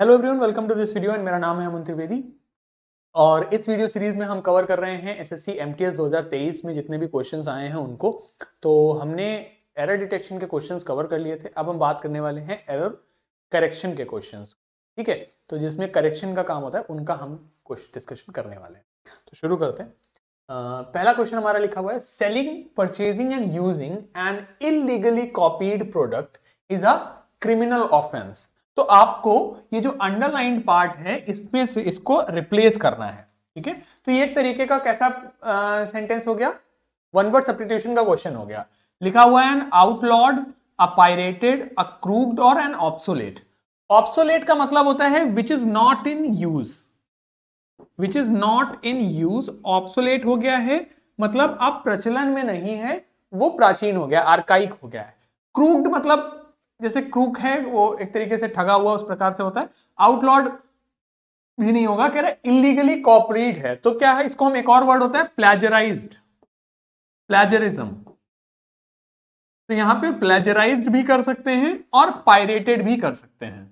Hello everyone welcome to this video and मेरा नाम है अमन त्रिवेदी और इस वीडियो सीरीज में हम कवर कर रहे हैं एसएससी एमटीएस 2023 में जितने भी क्वेश्चंस आए हैं उनको तो हमने एरर डिटेक्शन के क्वेश्चंस कवर कर लिए थे अब हम बात करने वाले हैं एरर करेक्शन के क्वेश्चंस ठीक है तो जिसमें करेक्शन का काम होता है उनका हम कुछ डिस्कशन करने वाले हैं तो शुरू करते हैं आ, पहला क्वेश्चन हमारा लिखा हुआ है selling purchasing and using an illegally copied product is a criminal offence तो आपको ये जो अंडरलाइन पार्ट है इसमें से इसको रिप्लेस करना है ठीक है तो ये एक तरीके का कैसा सेंटेंस हो गया वन वर्ड सब्सटीट्यूशन का क्वेश्चन हो गया लिखा हुआ है an outlawed a pirated a crude और एन ऑप्सोलेट ऑप्सोलेट का मतलब होता है which is not in use which is not in use obsolete हो गया है मतलब अब प्रचलन में नहीं है वो प्राचीन हो गया आर्काइक हो गया है क्रूड मतलब जैसे क्रूक है वो एक तरीके से ठगा हुआ उस प्रकार से होता है आउटलॉड भी नहीं होगा कह रहे इलीगली कॉपरेट है तो क्या है इसको हम एक और वर्ड होता है प्लेजराइज प्लेजरिज्म तो यहां पे प्लेजराइज भी कर सकते हैं और पायरेटेड भी कर सकते हैं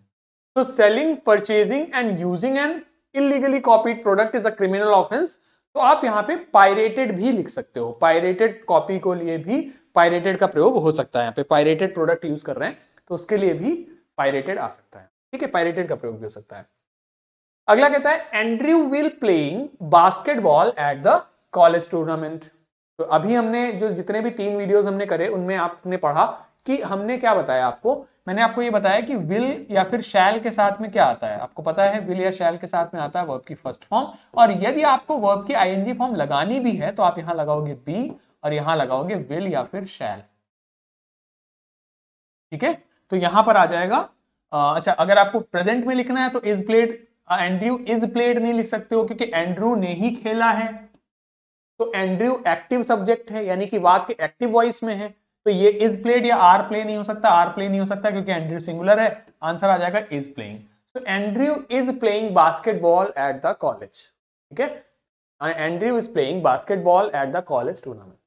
तो selling purchasing and using an illegally copied product is a criminal offence तो आप यहाँ पे पायरेटेड भी लिख सकते हो पायरेटेड कॉपी को लिए भी पायरेटेड का प्रयोग हो सकता है यहाँ पे पायरेटेड प्रोडक्ट यूज कर रहे हैं तो उसके लिए भी पायरेटेड आ सकता है ठीक है पायरेटेड का प्रयोग भी हो सकता है अगला कहता है Andrew will playing basketball at the college tournament तो अभी हमने जो जितने भी तीन वीडियोस हमने करे उनमें आपने पढ़ा कि हमने क्या बताया आपको मैंने आपको ये बताया कि विल या फिर शैल के साथ में क्या आता है आपको पता है विल या शैल के साथ में आता है वर्ब की फर्स्ट फॉर्म और यदि आपको वर्ब की आईएनजी फॉर्म लगानी भी है तो आप यहां लगाओगे बी और यहां लगाओगे विल या फिर शैल ठीक है तो यहां पर आ जाएगा अच्छा अगर आपको प्रेजेंट में लिखना है तो is played Andrew is played नहीं लिख सकते हो क्योंकि एंड्रू ने ही खेला है तो एंड्रयू एक्टिव सब्जेक्ट है यानी कि वाक्य एक्टिव वॉइस में है तो ये इज प्लेड या आर प्ले नहीं हो सकता आर प्ले नहीं हो सकता क्योंकि एंड्रयू सिंगुलर है आंसर आ जाएगा इज प्लेइंग तो Andrew is playing basketball at the college ठीक है Andrew is playing basketball at the college tournament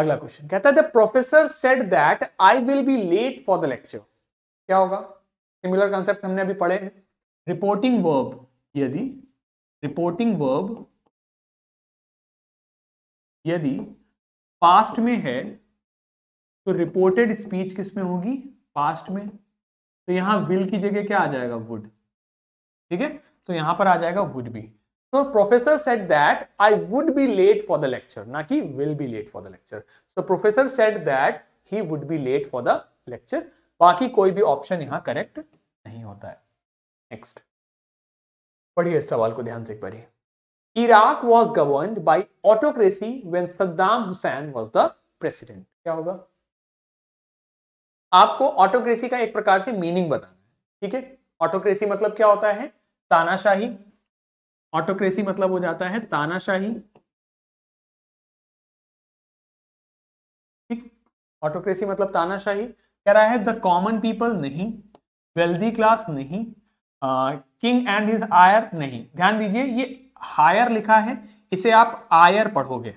अगला क्वेश्चन कहता है professor said that I will be late for the lecture क्या होगा सिमिलर कॉन्सेप्ट हमने अभी पढ़े हैं रिपोर्टिंग वर्ब यदि रिपोर्टिंग वर्ब यदि पास्ट में है तो रिपोर्टेड स्पीच किस में होगी पास्ट में तो यहां विल की जगह क्या आ जाएगा वुड ठीक है तो यहां पर आ जाएगा वुड भी So professor said that I would be late for the lecture, na ki will be late for the lecture. So professor said that he would be late for the lecture. बाकी कोई भी option यहाँ correct नहीं होता है next पढ़िए इस सवाल को ध्यान से पढ़िए Iraq was governed by autocracy when Saddam Hussein was the president. क्या होगा आपको ऑटोक्रेसी का एक प्रकार से मीनिंग बताना है ठीक है ऑटोक्रेसी मतलब क्या होता है तानाशाही ऑटोक्रेसी मतलब हो जाता है तानाशाही ऑटोक्रेसी मतलब तानाशाही कह रहा है द कॉमन पीपल नहीं वेल्दी क्लास नहीं किंग एंड हिज आयर नहीं ध्यान दीजिए ये हायर लिखा है इसे आप आयर पढ़ोगे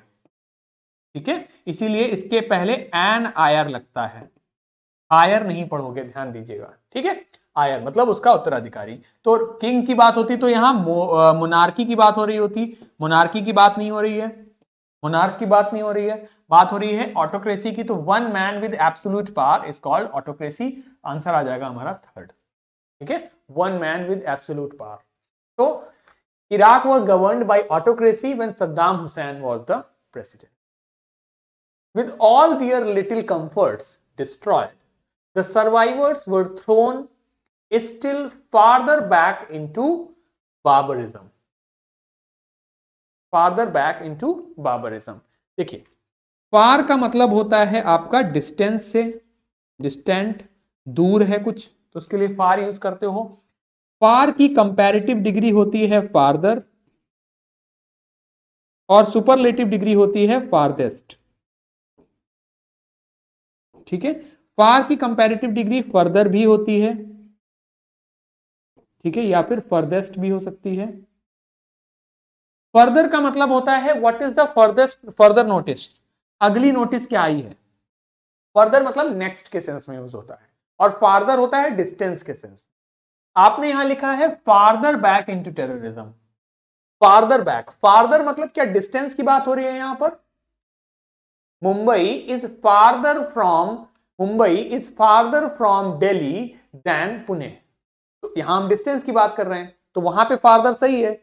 ठीक है इसीलिए इसके पहले एन आयर लगता है आयर नहीं पढ़ोगे ध्यान दीजिएगा ठीक है आयर मतलब उसका उत्तराधिकारी तो किंग की बात होती तो यहां मोनार्की की बात हो रही होती मोनार्की की बात नहीं हो रही है मोनार्क की बात नहीं हो रही है बात हो रही है ऑटोक्रेसी की तो one man with absolute power is called autocracy answer आ जाएगा हमारा थर्ड ठीक है one man with absolute power तो Iraq was govern by autocracy when Saddam Hussein was the president With all their little comforts destroyed, the survivors were thrown still farther back into barbarism farther back into barbarism देखिए far का मतलब होता है आपका distance से distant दूर है कुछ तो उसके लिए फार यूज करते हो फार की कंपेरेटिव डिग्री होती है फार्दर और सुपरलेटिव डिग्री होती है फार्देस्ट ठीक है फार की कंपैरेटिव डिग्री फर्दर भी होती है ठीक है या फिर फर्देस्ट भी हो सकती है फर्दर का मतलब होता है what is the furthest further notice अगली नोटिस क्या आई है फर्दर मतलब नेक्स्ट के सेंस में यूज होता है और फार्दर होता है डिस्टेंस के सेंस आपने यहां लिखा है farther back into terrorism farther back farther मतलब क्या डिस्टेंस की बात हो रही है यहां पर Mumbai is farther from Mumbai is farther from Delhi than Pune तो यहां हम डिस्टेंस की बात कर रहे हैं तो वहां पे फादर सही है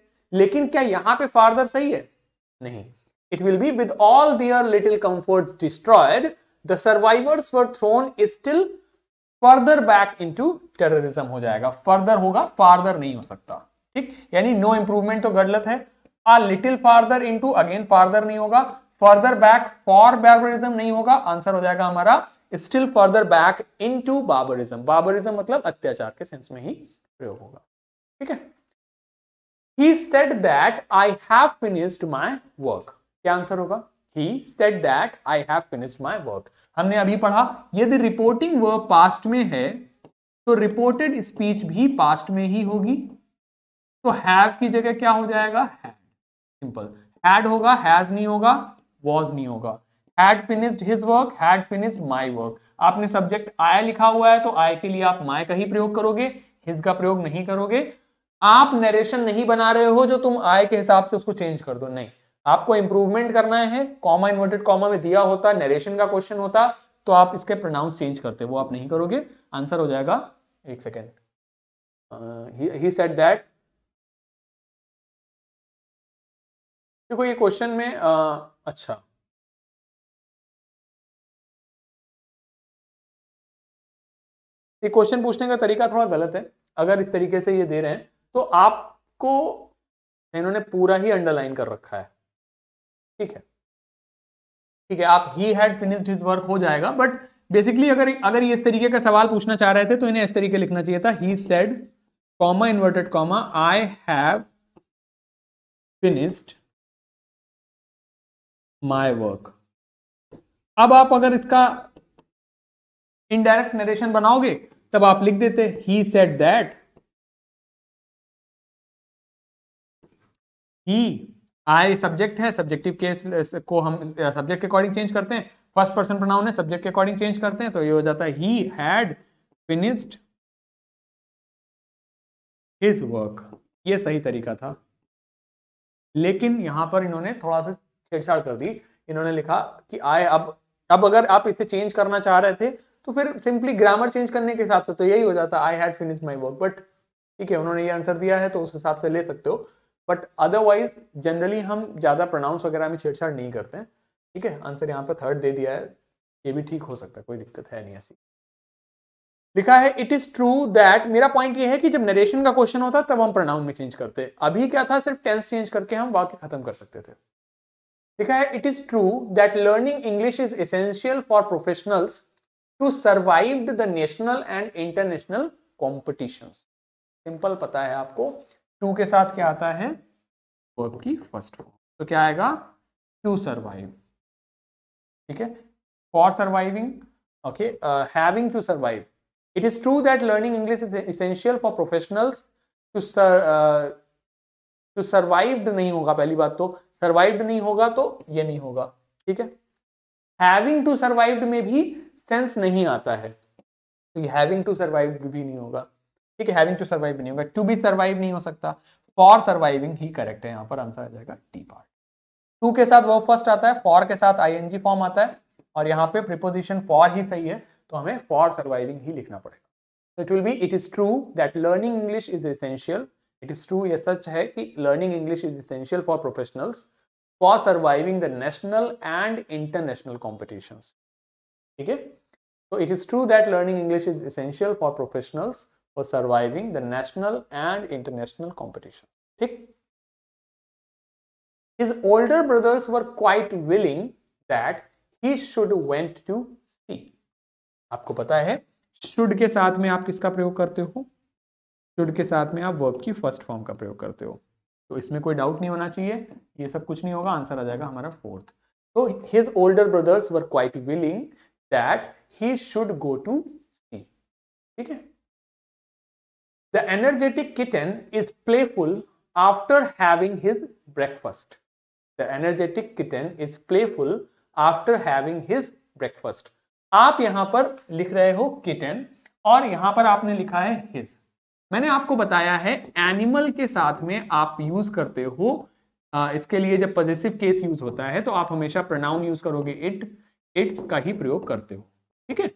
लेकिन क्या यहां पे फादर सही है नहीं it will be with all their little comfort destroyed the survivors for thrown still further back into terrorism हो जाएगा फर्दर होगा फार्दर नहीं हो सकता ठीक यानी नो इंप्रूवमेंट तो गलत है a little farther into again farther नहीं होगा फर्दर बैक फॉर बैरिज्म नहीं होगा आंसर हो जाएगा हमारा still further back into barbarism barbarism मतलब अत्याचार के सेंस में ही प्रयोग होगा ठीक है he said that I have finished my work क्या आंसर होगा he said that I have finished my work हमने अभी पढ़ा यदि रिपोर्टिंग वर्ब पास्ट में है तो रिपोर्टेड स्पीच भी पास्ट में ही होगी तो हैव की जगह क्या हो जाएगा सिंपल हैड होगा हैज नहीं होगा वॉज नहीं होगा had finished his work had finished my work आपने सब्जेक्ट आय लिखा हुआ है तो आय के लिए आप माय का ही प्रयोग करोगे हिज का प्रयोग नहीं करोगे आप नरेशन नहीं बना रहे हो जो तुम आय के हिसाब से उसको चेंज कर दो नहीं आपको इंप्रूवमेंट करना है कॉमा इन्वर्टेड कॉमा में दिया होता नरेशन का क्वेश्चन होता तो आप इसके प्रोनाउंस चेंज करते वो आप नहीं करोगे आंसर हो जाएगा एक सेकेंड ही सेट दैट देखो ये क्वेश्चन में uh, अच्छा ये क्वेश्चन पूछने का तरीका थोड़ा गलत है अगर इस तरीके से ये दे रहे हैं तो आपको इन्होंने पूरा ही अंडरलाइन कर रखा है ठीक है ठीक है आप he had finished his work हो जाएगा बट बेसिकली अगर अगर ये इस तरीके का सवाल पूछना चाह रहे थे तो इन्हें इस तरीके लिखना चाहिए था he said comma inverted comma I have finished my work अब आप अगर इसका इनडायरेक्ट नरेशन बनाओगे तब आप लिख देते he said that he I subject है सब्जेक्टिव केस को हम सब्जेक्ट के अकॉर्डिंग चेंज करते हैं फर्स्ट पर्सन प्रोनाउन है सब्जेक्ट के अकॉर्डिंग चेंज करते हैं तो ये हो जाता है he had finished his work ये सही तरीका था लेकिन यहां पर इन्होंने थोड़ा सा छेड़छाड़ कर दी इन्होंने लिखा कि आए अब अब अगर आप इसे चेंज करना चाह रहे थे तो फिर सिंपली ग्रामर चेंज करने के हिसाब से तो यही हो जाता I had finish my work but ठीक है उन्होंने ये आंसर दिया है तो उस हिसाब से ले सकते हो बट अदरवाइज जनरली हम ज़्यादा प्रोनाउंस वगैरह में छेड़छाड़ नहीं करते हैं ठीक है आंसर यहाँ पर थर्ड दे दिया है ये भी ठीक हो सकता है कोई दिक्कत है नहीं ऐसी लिखा है इट इज ट्रू दैट मेरा पॉइंट ये है कि जब नरेशन का क्वेश्चन होता तब हम प्रोनाउन में चेंज करते अभी क्या था सिर्फ टेंस चेंज करके हम वाक्य खत्म कर सकते थे लिखा है it is true that learning English is essential for professionals to survive the national and international competition simple पता है आपको टू के साथ क्या आता है वो फर्स्ट फॉर्म तो क्या आएगा टू सर्वाइव ठीक है for surviving okay having to survive it is true that learning English is essential for professionals to sir to to uh, नहीं होगा पहली बात तो सर्वाइव्ड नहीं होगा तो ये नहीं होगा ठीक है having to survived में भी सेंस नहीं आता है हैविंग टू सर्वाइव भी नहीं होगा ठीक है हैविंग टू सर्वाइव नहीं होगा टू बी सर्वाइव नहीं हो सकता फॉर सर्वाइविंग ही करेक्ट है यहाँ पर आंसर आ जाएगा टी पार्ट टू के साथ वो फर्स्ट आता है फॉर के साथ आई फॉर्म आता है और यहाँ पे प्रिपोजिशन फॉर ही सही है तो हमें फॉर सर्वाइविंग ही लिखना पड़ेगा तो it will be it is true that learning English is एसेंशियल इट इज ट्रू ये सच है कि learning English is essential for professionals for surviving the national and international competition ठीक है तो it is true that learning English is essential for professionals for surviving the national and international competition ठीक his older brothers were quite willing that he should went to sea आपको पता है should के साथ में आप किसका प्रयोग करते हो should के साथ में आप verb की first form का प्रयोग करते हो तो इसमें कोई डाउट नहीं होना चाहिए ये सब कुछ नहीं होगा आंसर आ जाएगा हमारा फोर्थ तो his older brothers were quite willing that he should go to see ठीक है the energetic kitten is playful after having his breakfast the energetic kitchen is playful after having his breakfast आप यहां पर लिख रहे हो kitten और यहां पर आपने लिखा है हिज मैंने आपको बताया है एनिमल के साथ में आप यूज करते हो इसके लिए जब पॉजिटिव केस यूज होता है तो आप हमेशा प्रोनाउन यूज करोगे इट इट्स का ही प्रयोग करते हो ठीक है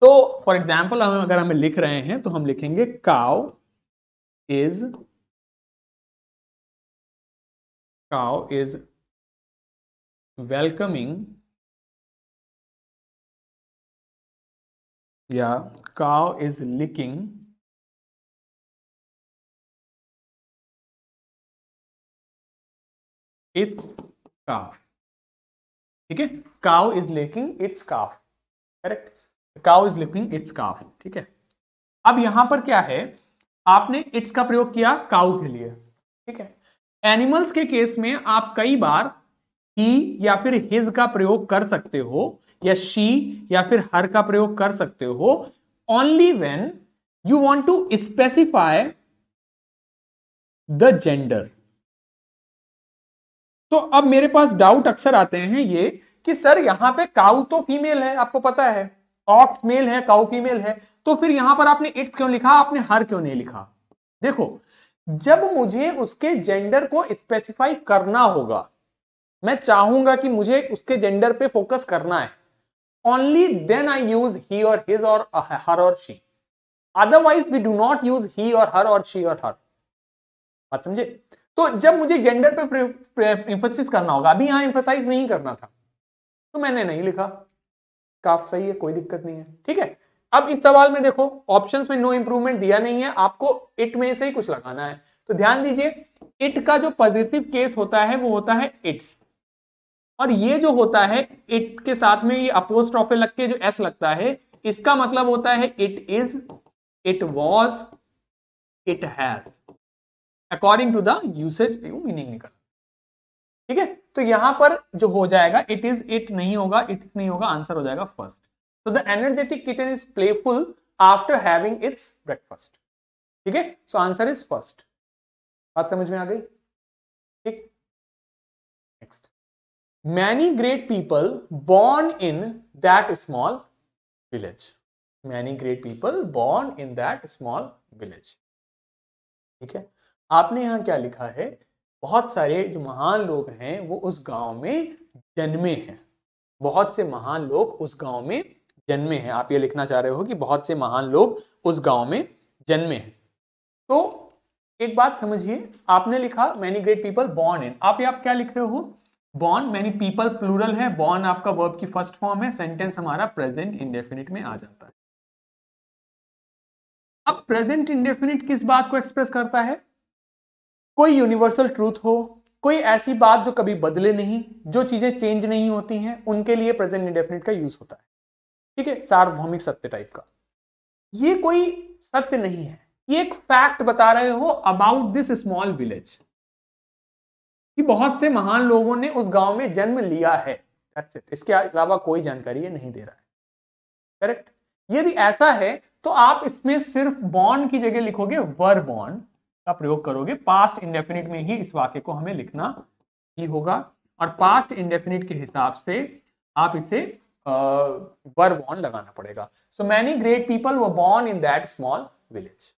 तो फॉर एग्जाम्पल हम अगर हमें लिख रहे हैं तो हम लिखेंगे काव इज काव इज वेलकमिंग या काव इज लिकिंग इट्स काफ ठीक है cow is licking its calf correct cow is licking its calf ठीक है अब यहां पर क्या है आपने इट्स का प्रयोग किया काउ के लिए ठीक है एनिमल्स के केस में आप कई बार ही या फिर हिज का प्रयोग कर सकते हो या शी या फिर हर का प्रयोग कर सकते हो only when you want to specify the gender तो अब मेरे पास डाउट अक्सर आते हैं ये कि सर यहाँ पे काउ तो फीमेल है आपको पता है ऑक्स मेल है काउ फीमेल है तो फिर यहां पर आपने इट्स क्यों लिखा आपने हर क्यों नहीं लिखा देखो जब मुझे उसके जेंडर को स्पेसिफाई करना होगा मैं चाहूंगा कि मुझे उसके जेंडर पे फोकस करना है only then I use he और हिज और हर और she otherwise we do not use he और हर और शी और हर बात समझे तो जब मुझे जेंडर पे इंफोसिस करना होगा अभी यहां इंफोसाइज नहीं करना था तो मैंने नहीं लिखा काफ सही है कोई दिक्कत नहीं है ठीक है अब इस सवाल में देखो ऑप्शंस में नो इंप्रूवमेंट दिया नहीं है आपको इट में से ही कुछ लगाना है तो ध्यान दीजिए इट का जो पॉजिटिव केस होता है वो होता है इट्स और ये जो होता है इट के साथ में ये अपोस्ट ऑफे लग के जो एस लगता है इसका मतलब होता है it is it was it has according to the usage you meaning निकल ठीक है तो यहां पर जो हो जाएगा इट इज इट नहीं होगा इट नहीं होगा आंसर हो जाएगा फर्स्ट तो the energetic kitten is playful after having its breakfast ठीक है सो आंसर इज फर्स्ट बात समझ में आ गई ठीक next many great people born in that small village many great people born in that small village ठीक है आपने यहाँ क्या लिखा है बहुत सारे जो महान लोग हैं वो उस गांव में जन्मे हैं बहुत से महान लोग उस गांव में जन्मे हैं आप ये लिखना चाह रहे हो कि बहुत से महान लोग उस गांव में जन्मे हैं तो एक बात समझिए आपने लिखा many great people born in आप ये आप क्या लिख रहे हो बॉर्न मैनी पीपल प्लूरल है बॉर्न आपका वर्ब की फर्स्ट फॉर्म है सेंटेंस हमारा प्रेजेंट इंडेफिनिट में आ जाता है अब प्रेजेंट इंडेफिनिट किस बात को एक्सप्रेस करता है कोई यूनिवर्सल ट्रूथ हो कोई ऐसी बात जो कभी बदले नहीं जो चीजें चेंज नहीं होती हैं उनके लिए प्रेजेंट इंडेफिनिट का यूज होता है ठीक है सार्वभौमिक सत्य टाइप का ये कोई सत्य नहीं है ये एक फैक्ट बता रहे हो अबाउट दिस स्मॉल विलेज कि बहुत से महान लोगों ने उस गांव में जन्म लिया है इसके अलावा कोई जानकारी ये नहीं दे रहा है करेक्ट यदि ऐसा है तो आप इसमें सिर्फ बॉन्ड की जगह लिखोगे वर बॉन्ड का प्रयोग करोगे पास्ट इंडेफिनिट में ही इस वाक्य को हमें लिखना ही होगा और पास्ट इंडेफिनिट के हिसाब से आप इसे वर बॉर्न लगाना पड़ेगा सो मैनी ग्रेट पीपल वो born in that small village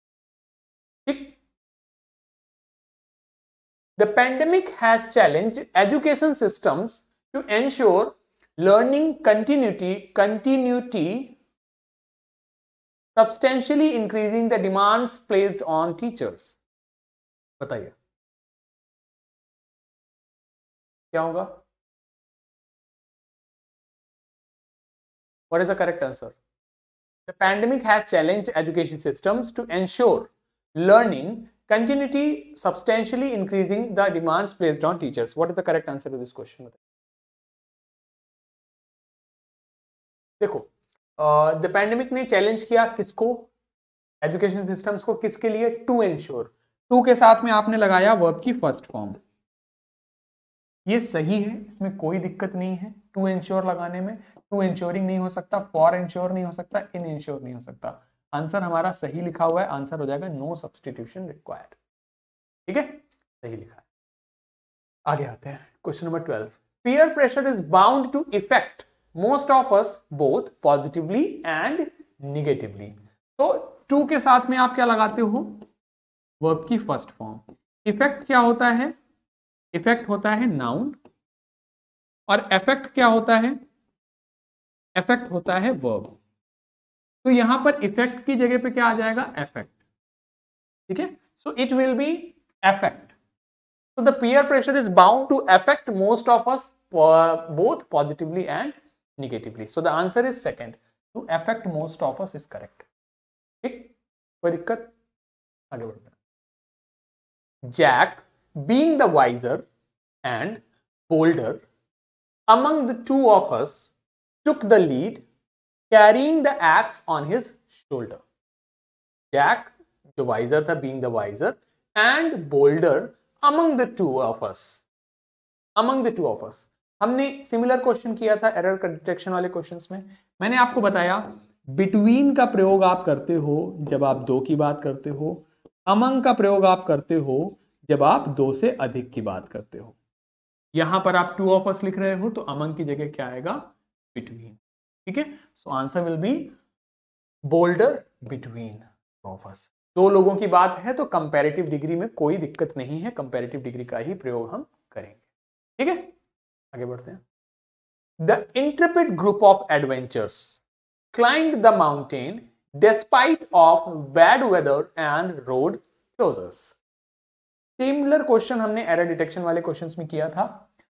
ठीक the pandemic has challenge education systems to ensure learning continuity continuity substantially increasing the demands placed on teachers बताइए क्या होगा what is the correct answer the pandemic has challenge education system to ensure learning continuity substantially increasing the demands placed on teachers what is the correct answer to this question देखो the uh, pandemic ने challenge किया किसको education systems को किसके लिए to ensure to के साथ में आपने लगाया वर्ब की फर्स्ट फॉर्म ये सही है इसमें कोई दिक्कत नहीं है टू इंश्योर लगाने में टू इंश्योरिंग नहीं हो सकता फॉर इंश्योर नहीं हो सकता इन इंश्योर नहीं हो सकता आंसर हमारा सही लिखा हुआ है आंसर हो जाएगा नो सब्सटीट्यूशन रिक्वायर्ड ठीक है सही लिखा है आगे आते हैं question number twelve peer pressure is bound to effect most of us both positively and negatively तो टू के साथ में आप क्या लगाते हो वर्ब की फर्स्ट फॉर्म इफेक्ट क्या होता है इफेक्ट होता है नाउन और इफेक्ट क्या होता है इफेक्ट होता है वर्ब तो यहां पर इफेक्ट की जगह पे क्या आ जाएगा इफेक्ट ठीक है so it will be effect so the peer pressure is bound to affect most of us both positively and negatively so the answer is second to effect most of us is correct ठीक कोई दिक्कत आगे बढ़ते Jack, being the wiser and bolder among the two of us, took the lead, carrying the axe on his shoulder. Jack, the wiser the being the wiser, and bolder among the two of us. Among the two of us. हमने similar question किया था error detection वाले questions में मैंने आपको बताया between का प्रयोग आप करते हो जब आप दो की बात करते हो अमंग का प्रयोग आप करते हो जब आप दो से अधिक की बात करते हो यहां पर आप टू ऑफ अस लिख रहे हो तो अमंग की जगह क्या आएगा बिटवीन ठीक है so answer will be bolder between of us दो लोगों की बात है तो कंपेरेटिव डिग्री में कोई दिक्कत नहीं है कंपेरेटिव डिग्री का ही प्रयोग हम करेंगे ठीक है आगे बढ़ते हैं the interpret group of adventures climb the mountain despite of bad weather and road closures similar question हमने एरर डिटेक्शन वाले क्वेश्चन में किया था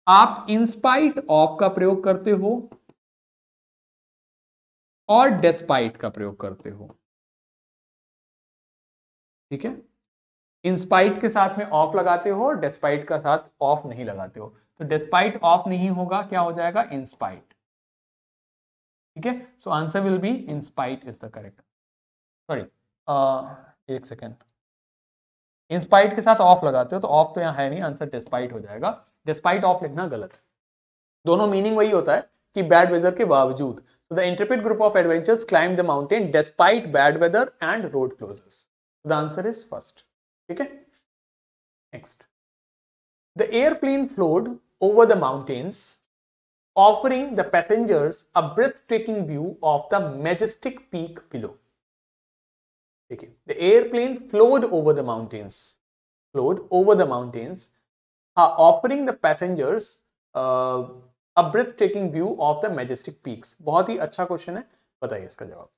आप इंस्पाइट ऑफ का प्रयोग करते हो और डेस्पाइट का प्रयोग करते हो ठीक है इंस्पाइट के साथ में ऑफ लगाते हो डेस्पाइट का साथ ऑफ नहीं लगाते हो तो डेस्पाइट ऑफ नहीं होगा क्या हो जाएगा इंस्पाइट ठीक है so answer will be in spite is the correct sorry एक सेकेंड इंस्पाइट के साथ ऑफ लगाते हो तो ऑफ तो यहाँ है नहीं आंसर डिस्पाइट हो जाएगा डिस्पाइट ऑफ लिखना गलत है दोनों मीनिंग वही होता है कि बैड वेदर के बावजूद the interpret group of adventures climb the mountain despite bad weather and road closures the answer is first ठीक है next the airplane flowed over the mountains offering the passengers a breathtaking view of the majestic peak below. Okay. The airplane flowed over the mountains, flowed over the mountains, uh, offering the passengers uh, a breathtaking view of the majestic peaks. बहुत ही अच्छा question है बताइए इसका जवाब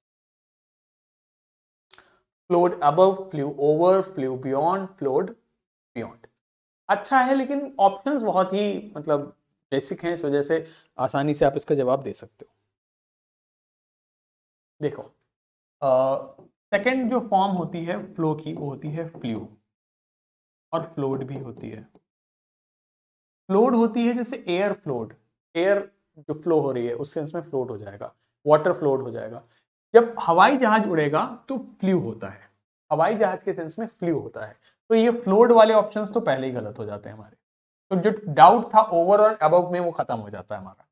Flowed above, flew over, flew beyond, flowed beyond. अच्छा है लेकिन options बहुत ही मतलब बेसिक हैं इस वजह से आसानी से आप इसका जवाब दे सकते हो देखो सेकंड जो फॉर्म होती है फ्लो की वो होती है फ्लू और फ्लोड भी होती है फ्लोड होती है जैसे एयर फ्लोड एयर जो फ्लो हो रही है उस सेंस में फ्लोट हो जाएगा वाटर फ्लोड हो जाएगा जब हवाई जहाज उड़ेगा तो फ्लू होता है हवाई जहाज के सेंस में फ्लू होता है तो ये फ्लोड वाले ऑप्शंस तो पहले ही गलत हो जाते हैं हमारे तो जो डाउट था ओवर और अब में वो खत्म हो जाता है हमारा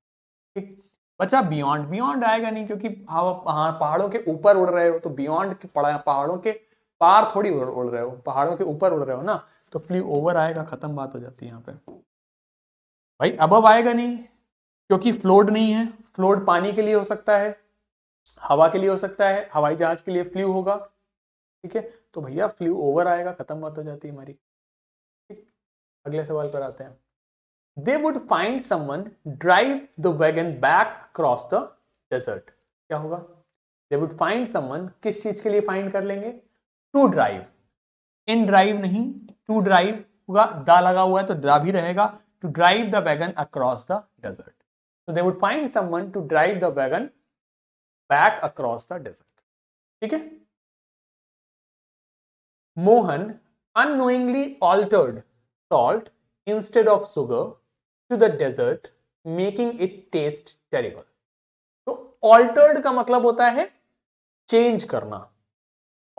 ठीक बच्चा बियॉन्ड बियॉन्ड आएगा नहीं क्योंकि हम हाँ पहाड़ों के ऊपर उड़ रहे हो तो बियॉन्ड पहाड़ों के पार थोड़ी उड़ रहे हो पहाड़ों के ऊपर उड़ रहे हो ना तो फ्लू ओवर आएगा खत्म बात हो जाती है यहाँ पे भाई अब आएगा नहीं क्योंकि फ्लोड नहीं है फ्लोड पानी के लिए हो सकता है हवा के लिए हो सकता है हवाई जहाज के लिए फ्लू होगा ठीक है तो भैया फ्लू ओवर आएगा खत्म बात हो जाती है हमारी अगले सवाल पर आते हैं they would find someone drive the wagon back cross the desert क्या होगा दे वुड फाइंड समवन किस चीज के लिए फाइंड कर लेंगे टू ड्राइव इन ड्राइव नहीं टू ड्राइव होगा द लगा हुआ है तो दा भी रहेगा to drive the wagon across the desert so they would find someone to drive the wagon back across the desert ठीक है Mohan annoyingly altered salt instead of sugar to the desert making it taste terrible so altered का मतलब होता है change करना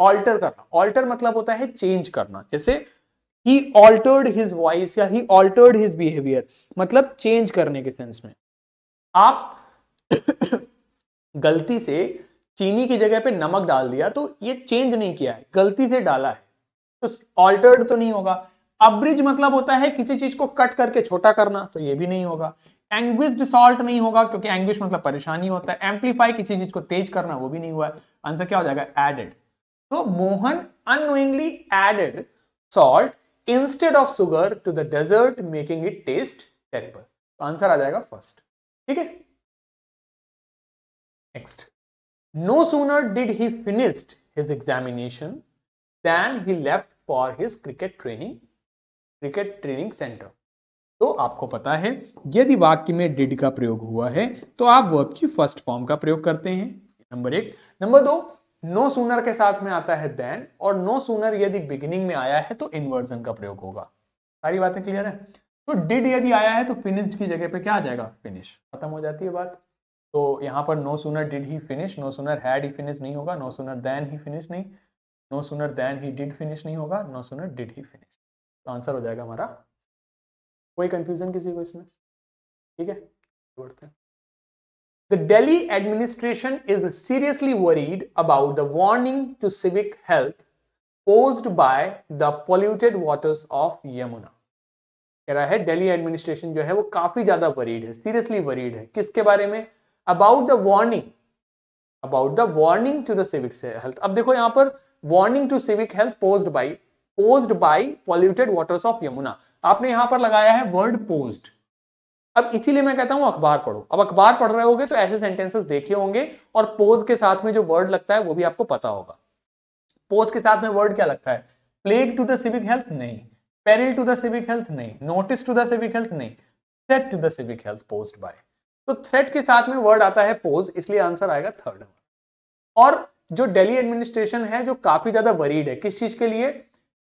alter करना alter मतलब होता है change करना जैसे he altered his voice या he altered his behavior मतलब change करने के सेंस में आप गलती से चीनी की जगह पे नमक डाल दिया तो ये चेंज नहीं किया है गलती से डाला है तो ऑल्टर्ड तो नहीं होगा अब्रिज मतलब होता है किसी चीज को कट करके छोटा करना तो ये भी नहीं होगा एंग्विस्ड सॉल्ट नहीं होगा क्योंकि एंग्विश मतलब परेशानी होता है एम्पलीफाई किसी चीज को तेज करना वो भी नहीं हुआ आंसर क्या हो जाएगा एडेड तो Mohan annoyingly added salt instead of sugar to the dessert making it taste paper तो आंसर आ जाएगा फर्स्ट ठीक है next no sooner did he finished his examination then he left for his cricket training cricket training centre तो आपको पता है यदि वाक्य में डिड का प्रयोग हुआ है तो आप वर्ब की फर्स्ट फॉर्म का प्रयोग करते हैं नंबर एक नंबर दो नो सूनर के साथ में आता है देन और नो सूनर यदि बिगिनिंग में आया है तो इनवर्जन का प्रयोग होगा सारी बातें क्लियर है तो डिड यदि आया है तो फिनिश्ड की जगह पे क्या आ जाएगा फिनिश खत्म हो जाती है बात तो यहाँ पर no sooner did he finish no sooner had he finish नहीं होगा no sooner then he finish नहीं no sooner then he did finish नहीं होगा no sooner did he finish तो आंसर हो जाएगा हमारा कोई कंफ्यूजन किसी को इसमें ठीक है बढ़ते हैं The Delhi administration is seriously worried about the warning to civic health posed by the polluted waters of Yamuna. कह रहा है Delhi administration जो है वो काफी ज्यादा worried है seriously worried है किसके बारे में about the warning about the warning to the civic health. अब देखो यहां पर warning to civic health posed by posed by polluted waters of Yamuna आपने यहां पर लगाया है वर्ड पोस्ड अब इसीलिए मैं कहता हूं अखबार पढ़ो अब अखबार पढ़ रहे होगे तो ऐसे सेंटेंसेस देखे होंगे और पोज के साथ में जो वर्ड लगता है वो भी आपको पता होगा पोज के साथ में वर्ड क्या लगता है plague to the civic health नहीं peril to the civic health नहीं notice to the civic health नहीं threat to the civic health posed by तो थ्रेट के साथ में वर्ड आता है पोज इसलिए आंसर आएगा थर्ड और जो डेली एडमिनिस्ट्रेशन है जो काफी ज्यादा वरीड है किस चीज के लिए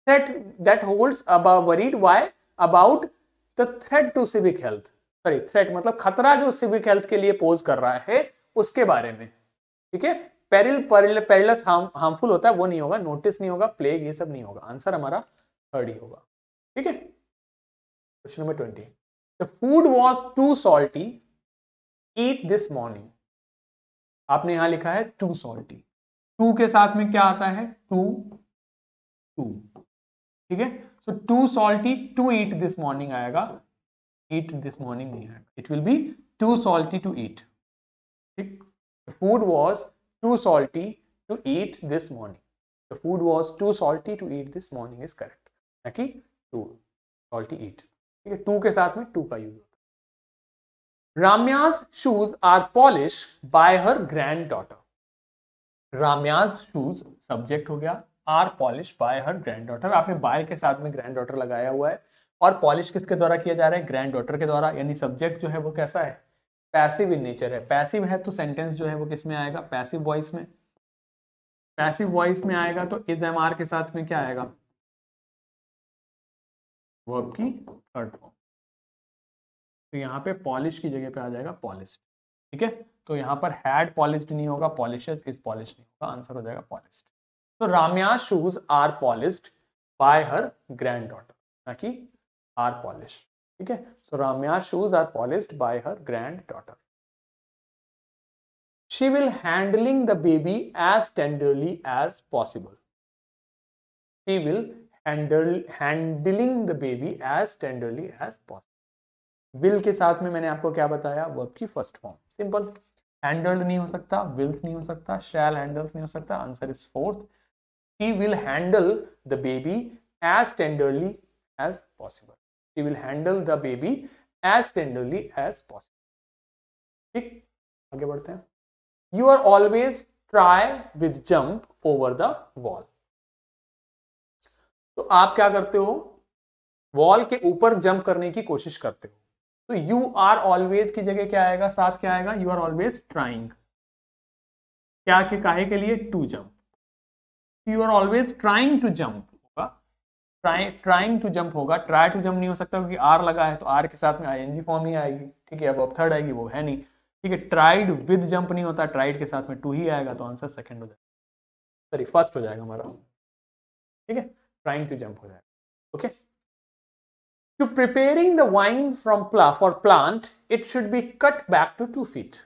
threat that holds about worried why about the threat to civic health sorry threat मतलब खतरा जो सिविक हेल्थ के लिए पोज कर रहा है उसके बारे में ठीक है पेरिल पेरिलस हार्मफुल होता है वो नहीं होगा नोटिस नहीं होगा प्लेग ये सब नहीं होगा आंसर हमारा थर्ड ही होगा ठीक है question number twenty the food was too salty eat this morning आपने यहां लिखा है टू सॉल्टी टू के साथ में क्या आता है टू टू ठीक है so too salty to eat this morning आएगा ईट दिस मॉर्निंग नहीं आएगा it will be too salty to eat ठीक food was too salty to eat this morning the food was too salty to eat this morning is correct ना कि to salty ईट ठीक है to के साथ में टू का यूज होता है Ramya's shoes are polish by her granddaughter Ramya's shoes subject हो गया are polish by her granddaughter आपने बाय के साथ में ग्रैंड डॉटर लगाया हुआ है और पॉलिश किसके द्वारा किया जा रहा है ग्रैंड डॉटर के द्वारा यानी सब्जेक्ट जो है वो कैसा है पैसिव इन नेचर है पैसिव है तो सेंटेंस जो है वो किस में आएगा पैसिव वॉइस में पैसिव वॉइस में आएगा तो इज एम आर के साथ में क्या आएगा वर्ब की थर्ड फॉर्म तो यहाँ पे पॉलिश की जगह पे आ जाएगा पॉलिश ठीक है तो यहाँ पर हैड पॉलिश नहीं होगा पॉलिश इज पॉलिश नहीं होगा आंसर हो जाएगा polish Ramya shoes are polished by her granddaughter ना कि आर पॉलिश ठीक है so Ramya shoes are polished by her granddaughter she will handling the baby as tenderly as possible she will handle handling the baby as tenderly as possible will के साथ में मैंने आपको क्या बताया वर्ब की फर्स्ट फॉर्म सिंपल हैंडल्ड नहीं हो सकता विल्स नहीं हो सकता शैल हैंडल्स नहीं हो सकता answer is fourth she will handle the baby as tenderly as possible she will handle the baby as tenderly as possible ठीक आगे बढ़ते हैं you are always try with jump over the wall तो आप क्या करते हो वॉल के ऊपर जंप करने की कोशिश करते हो तो यू आर ऑलवेज की जगह क्या आएगा साथ क्या आएगा यू आर ऑलवेज ट्राइंग क्या के काहे के लिए to jump you are always trying to jump होगा ट्राई ट्राइंग टू जम्प होगा ट्राई टू जम्प नहीं हो सकता क्योंकि आर लगा है तो आर के साथ में आई फॉर्म ही आएगी ठीक है अब अब थर्ड आएगी वो है नहीं ठीक है ट्राइड विद जम्प नहीं होता ट्राइड के साथ में टू ही आएगा तो आंसर सेकेंड हो जाएगा सॉरी फर्स्ट हो जाएगा हमारा ठीक है ट्राइंग टू जम्प हो जाएगा okay to preparing the vine from प्ला for plant it should be cut back to two feet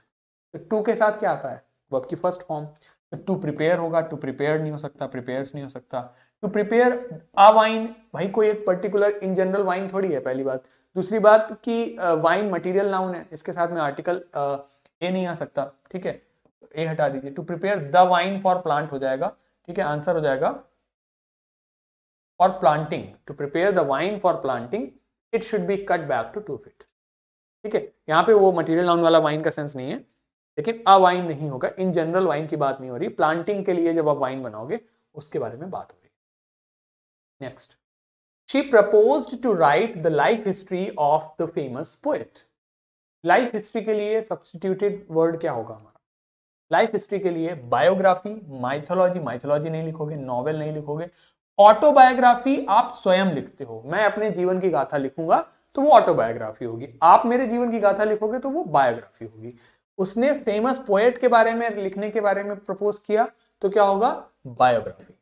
to के साथ क्या आता है वर्ब की फर्स्ट फॉर्म टू तो प्रिपेयर होगा टू प्रिपेयर नहीं हो सकता प्रिपेयर नहीं हो सकता टू प्रिपेयर अ वाइन भाई कोई एक पर्टिकुलर इन जनरल वाइन थोड़ी है पहली बात दूसरी बात कि वाइन मटेरियल नाउन है इसके साथ में आर्टिकल ए नहीं आ सकता ठीक है ए हटा दीजिए to prepare the vine for plant हो जाएगा ठीक है आंसर हो जाएगा for planting to prepare the vine for planting it should be cut back to two feet ठीक है यहाँ पे वो मटेरियल नाउन वाला वाइन का सेंस नहीं है लेकिन अवाइन नहीं होगा इन जनरल वाइन की बात नहीं हो रही प्लांटिंग के लिए जब आप वाइन बनाओगे उसके बारे में बात हो रही next she propose to write the life history of the famous poet life history के लिए सब्सटीट्यूटेड वर्ड क्या होगा हमारा लाइफ हिस्ट्री के लिए बायोग्राफी माइथोलॉजी माइथोलॉजी नहीं लिखोगे नॉवेल नहीं लिखोगे ऑटोबायोग्राफी आप स्वयं लिखते हो मैं अपने जीवन की गाथा लिखूंगा तो वो ऑटोबायोग्राफी होगी आप मेरे जीवन की गाथा लिखोगे तो वो बायोग्राफी होगी उसने फेमस पोएट के बारे में लिखने के बारे में प्रपोज किया तो क्या होगा बायोग्राफी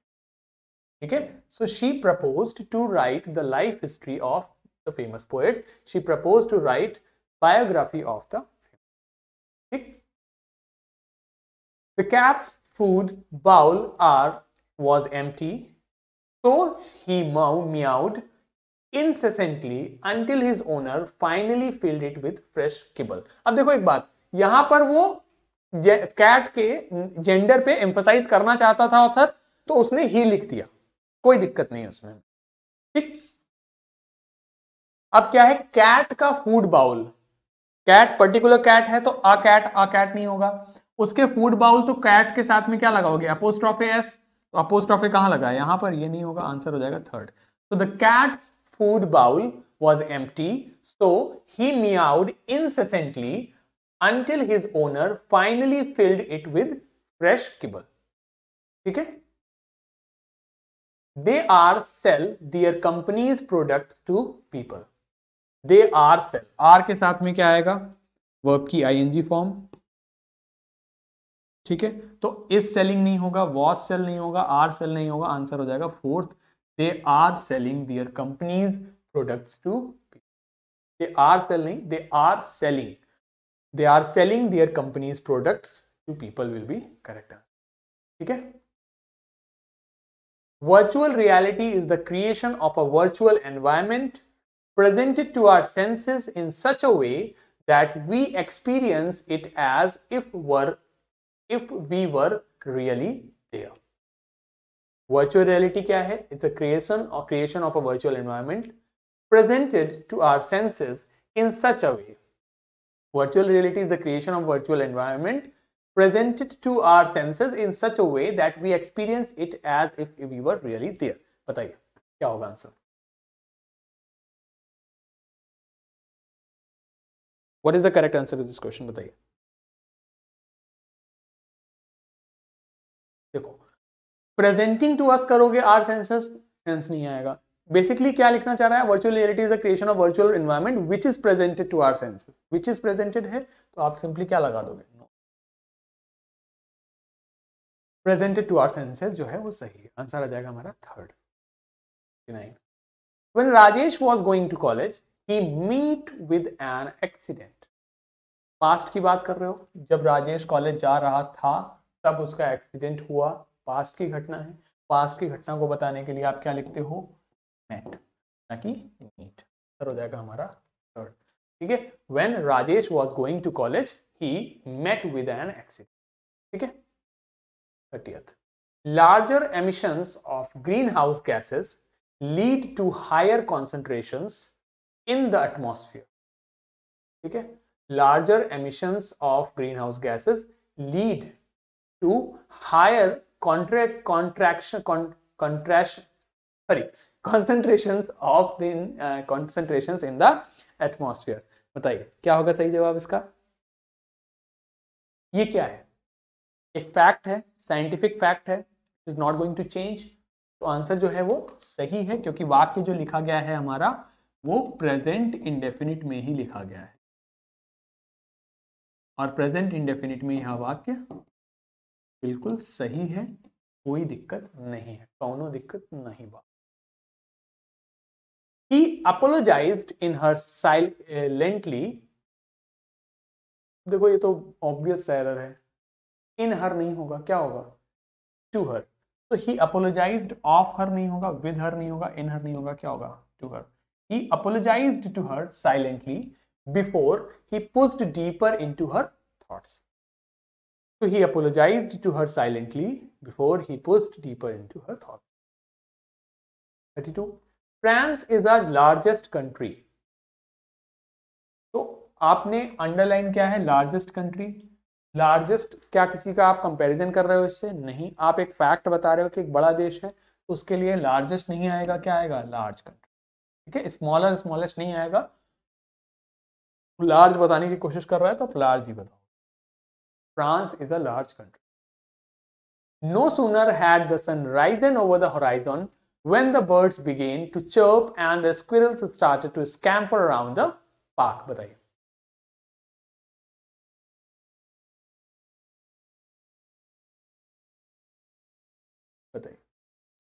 ठीक है so she propose to write the life history of the famous poet she propose to write biography of the ठीक the cats food bowl are was empty so he meow meowed incessantly until his owner finally filled it with fresh kibble अब देखो एक बात यहां पर वो cat के gender पे एम्फोसाइज करना चाहता था ऑथर तो उसने ही लिख दिया कोई दिक्कत नहीं उसमें ठीक अब क्या है कैट का food bowl cat particular cat है तो आ कैट आ कैट नहीं होगा उसके फूड बाउल तो कैट के साथ में क्या लगाओगे अपोस्ट्रॉफे एस तो अपोस्ट्रॉफे कहां लगा यहां पर ये नहीं होगा आंसर हो जाएगा थर्ड तो the cat food bowl was empty so he meowed incessantly until his owner finally filled it with fresh kibble. ठीक है they are sell their company's products to people they are sell r के साथ में क्या आएगा verb की ing form ठीक है तो इस सेलिंग नहीं होगा वॉज सेल नहीं होगा आर सेल नहीं होगा आंसर हो जाएगा fourth they are selling their companies products to they are sell नहीं they are selling they are selling their company's products to people will be correct ठीक Okay. virtual reality is the creation of a virtual environment presented to our senses in such a way that we experience it as if were if we were really there virtual reality क्या है it's a creation or creation of a virtual environment presented to our senses in such a way Virtual reality is the creation of virtual environment presented to our senses in such a way that we experience it as if we were really there. bataiye kya hoga answer What is the correct answer to this question? bataiye dekho presenting to us karoge our senses sense nahi aayega basically क्या लिखना चाह रहा है virtual reality is the creation of virtual environment which is presented to our senses which is presented है तो आप simply क्या लगा दोगे प्रेजेंटेड टू आर सेंसेस जो है वो सही है आंसर आ जाएगा हमारा third when Rajesh was going to college he meet with an accident past की बात कर रहे हो जब राजेश कॉलेज जा रहा था तब उसका एक्सीडेंट हुआ पास्ट की घटना है पास्ट की घटना को बताने के लिए आप क्या लिखते हो नेट ना कि नीट सर हो जाएगा हमारा थर्ड ठीक है when Rajesh was going to college he met with an larger emissions of greenhouse gases lead to higher concentrations in the atmosphere Okay, larger emissions of greenhouse gases lead to higher contract contraction contraction sorry concentrations of the uh, concentrations in the atmosphere बताइए क्या होगा सही जवाब इसका ये क्या है एक फैक्ट है साइंटिफिक फैक्ट है is not going to change तो आंसर जो है वो सही है क्योंकि वाक्य जो लिखा गया है हमारा वो प्रेजेंट इंडेफिनिट में ही लिखा गया है और प्रेजेंट इंडेफिनिट में यह वाक्य बिल्कुल सही है कोई दिक्कत नहीं है कौनों दिक्कत नहीं बात He apologized in her silently. Eh, देखो ये तो ऑब्वियस एरर है इन हर नहीं होगा क्या होगा टू हर तो ही अपोलोजाइज ऑफ हर नहीं होगा विद हर नहीं होगा इन हर नहीं होगा क्या होगा to her he apologize to her silently before he pushed deeper into her thoughts So he apologized to her silently before he pushed deeper into her thoughts. 32. France is a largest country तो आपने underline क्या है largest country largest क्या किसी का आप comparison कर रहे हो इससे नहीं आप एक फैक्ट बता रहे हो कि एक बड़ा देश है उसके लिए लार्जेस्ट नहीं आएगा क्या आएगा लार्ज कंट्री ठीक है स्मॉलर स्मॉलेस्ट नहीं आएगा लार्ज बताने की कोशिश कर रहा है तो आप लार्ज ही बताओ France is a large country no sooner had the sun risen over the horizon when the birds began to chirp and the squirrels started to scamper around the park बताइए बताइए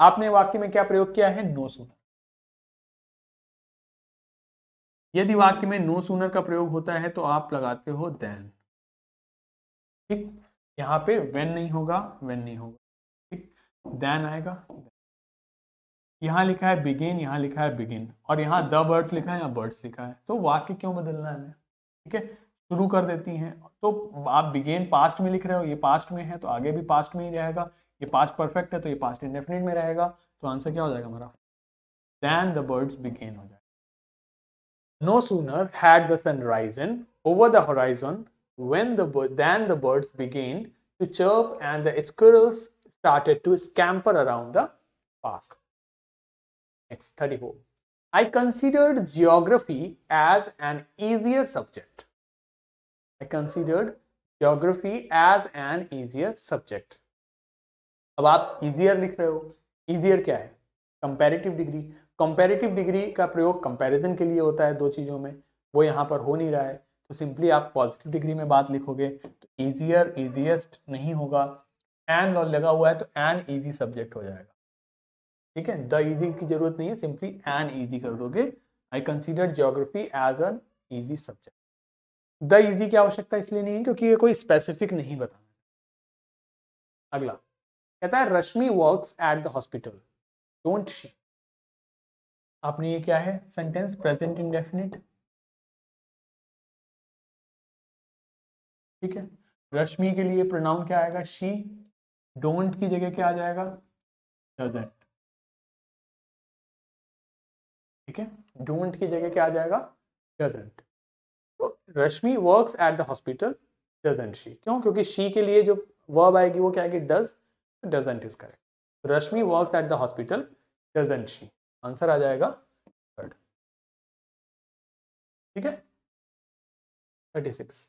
आपने वाक्य में क्या प्रयोग किया है नो सूनर यदि वाक्य में नो सूनर का प्रयोग होता है तो आप लगाते हो देन ठीक यहाँ पे वेन नहीं होगा वेन नहीं होगा ठीक देन आएगा then. यहाँ लिखा है बिगिन यहाँ लिखा है बिगिन और यहाँ द बर्ड्स लिखा है यहाँ बर्ड्स लिखा है तो वाक्य क्यों बदलना है ठीक है शुरू कर देती हैं तो आप बिगेन पास्ट में लिख रहे हो ये पास्ट में है तो आगे भी पास्ट में ही रहेगा ये पास्ट परफेक्ट है तो ये पास्ट इंडेफिनिट में रहेगा तो आंसर क्या हो जाएगा हमारा देन द बर्ड्स बिगेन हो जाएगा no sooner had the sunrise an over the horizon when then the birds began to chirp and the squirrels started to scamper around the park thirty four I considered geography as an easier subject I considered geography as an easier subject अब आप easier लिख रहे हो easier क्या है comparative degree comparative degree का प्रयोग comparison के लिए होता है दो चीज़ों में वो यहाँ पर हो नहीं रहा है तो सिंपली आप पॉजिटिव डिग्री में बात लिखोगे तो ईजियर इजिएस्ट नहीं होगा एन लगा हुआ है तो एन ईजी सब्जेक्ट हो जाएगा ठीक है द इजी की जरूरत नहीं है सिंपली एन इजी कर दोगे I consider geography as an easy subject the easy की आवश्यकता इसलिए नहीं है क्योंकि ये कोई स्पेसिफिक नहीं बताना अगला कहता है Rashmi works at the hospital don't she आपने ये क्या है सेंटेंस प्रेजेंट इंडेफिनिट ठीक है रश्मि के लिए प्रोनाउन क्या आएगा शी डोंट की जगह क्या आ जाएगा डजेंट ठीक है डोंट की जगह क्या आ जाएगा डजेंट तो Rashmi work at the hospital doesn't she क्यों क्योंकि शी के लिए जो वर्ब आएगी वो क्या आएगी does doesn't is correct Rashmi work at the hospital doesn't she answer आ जाएगा थर्ड ठीक है thirty six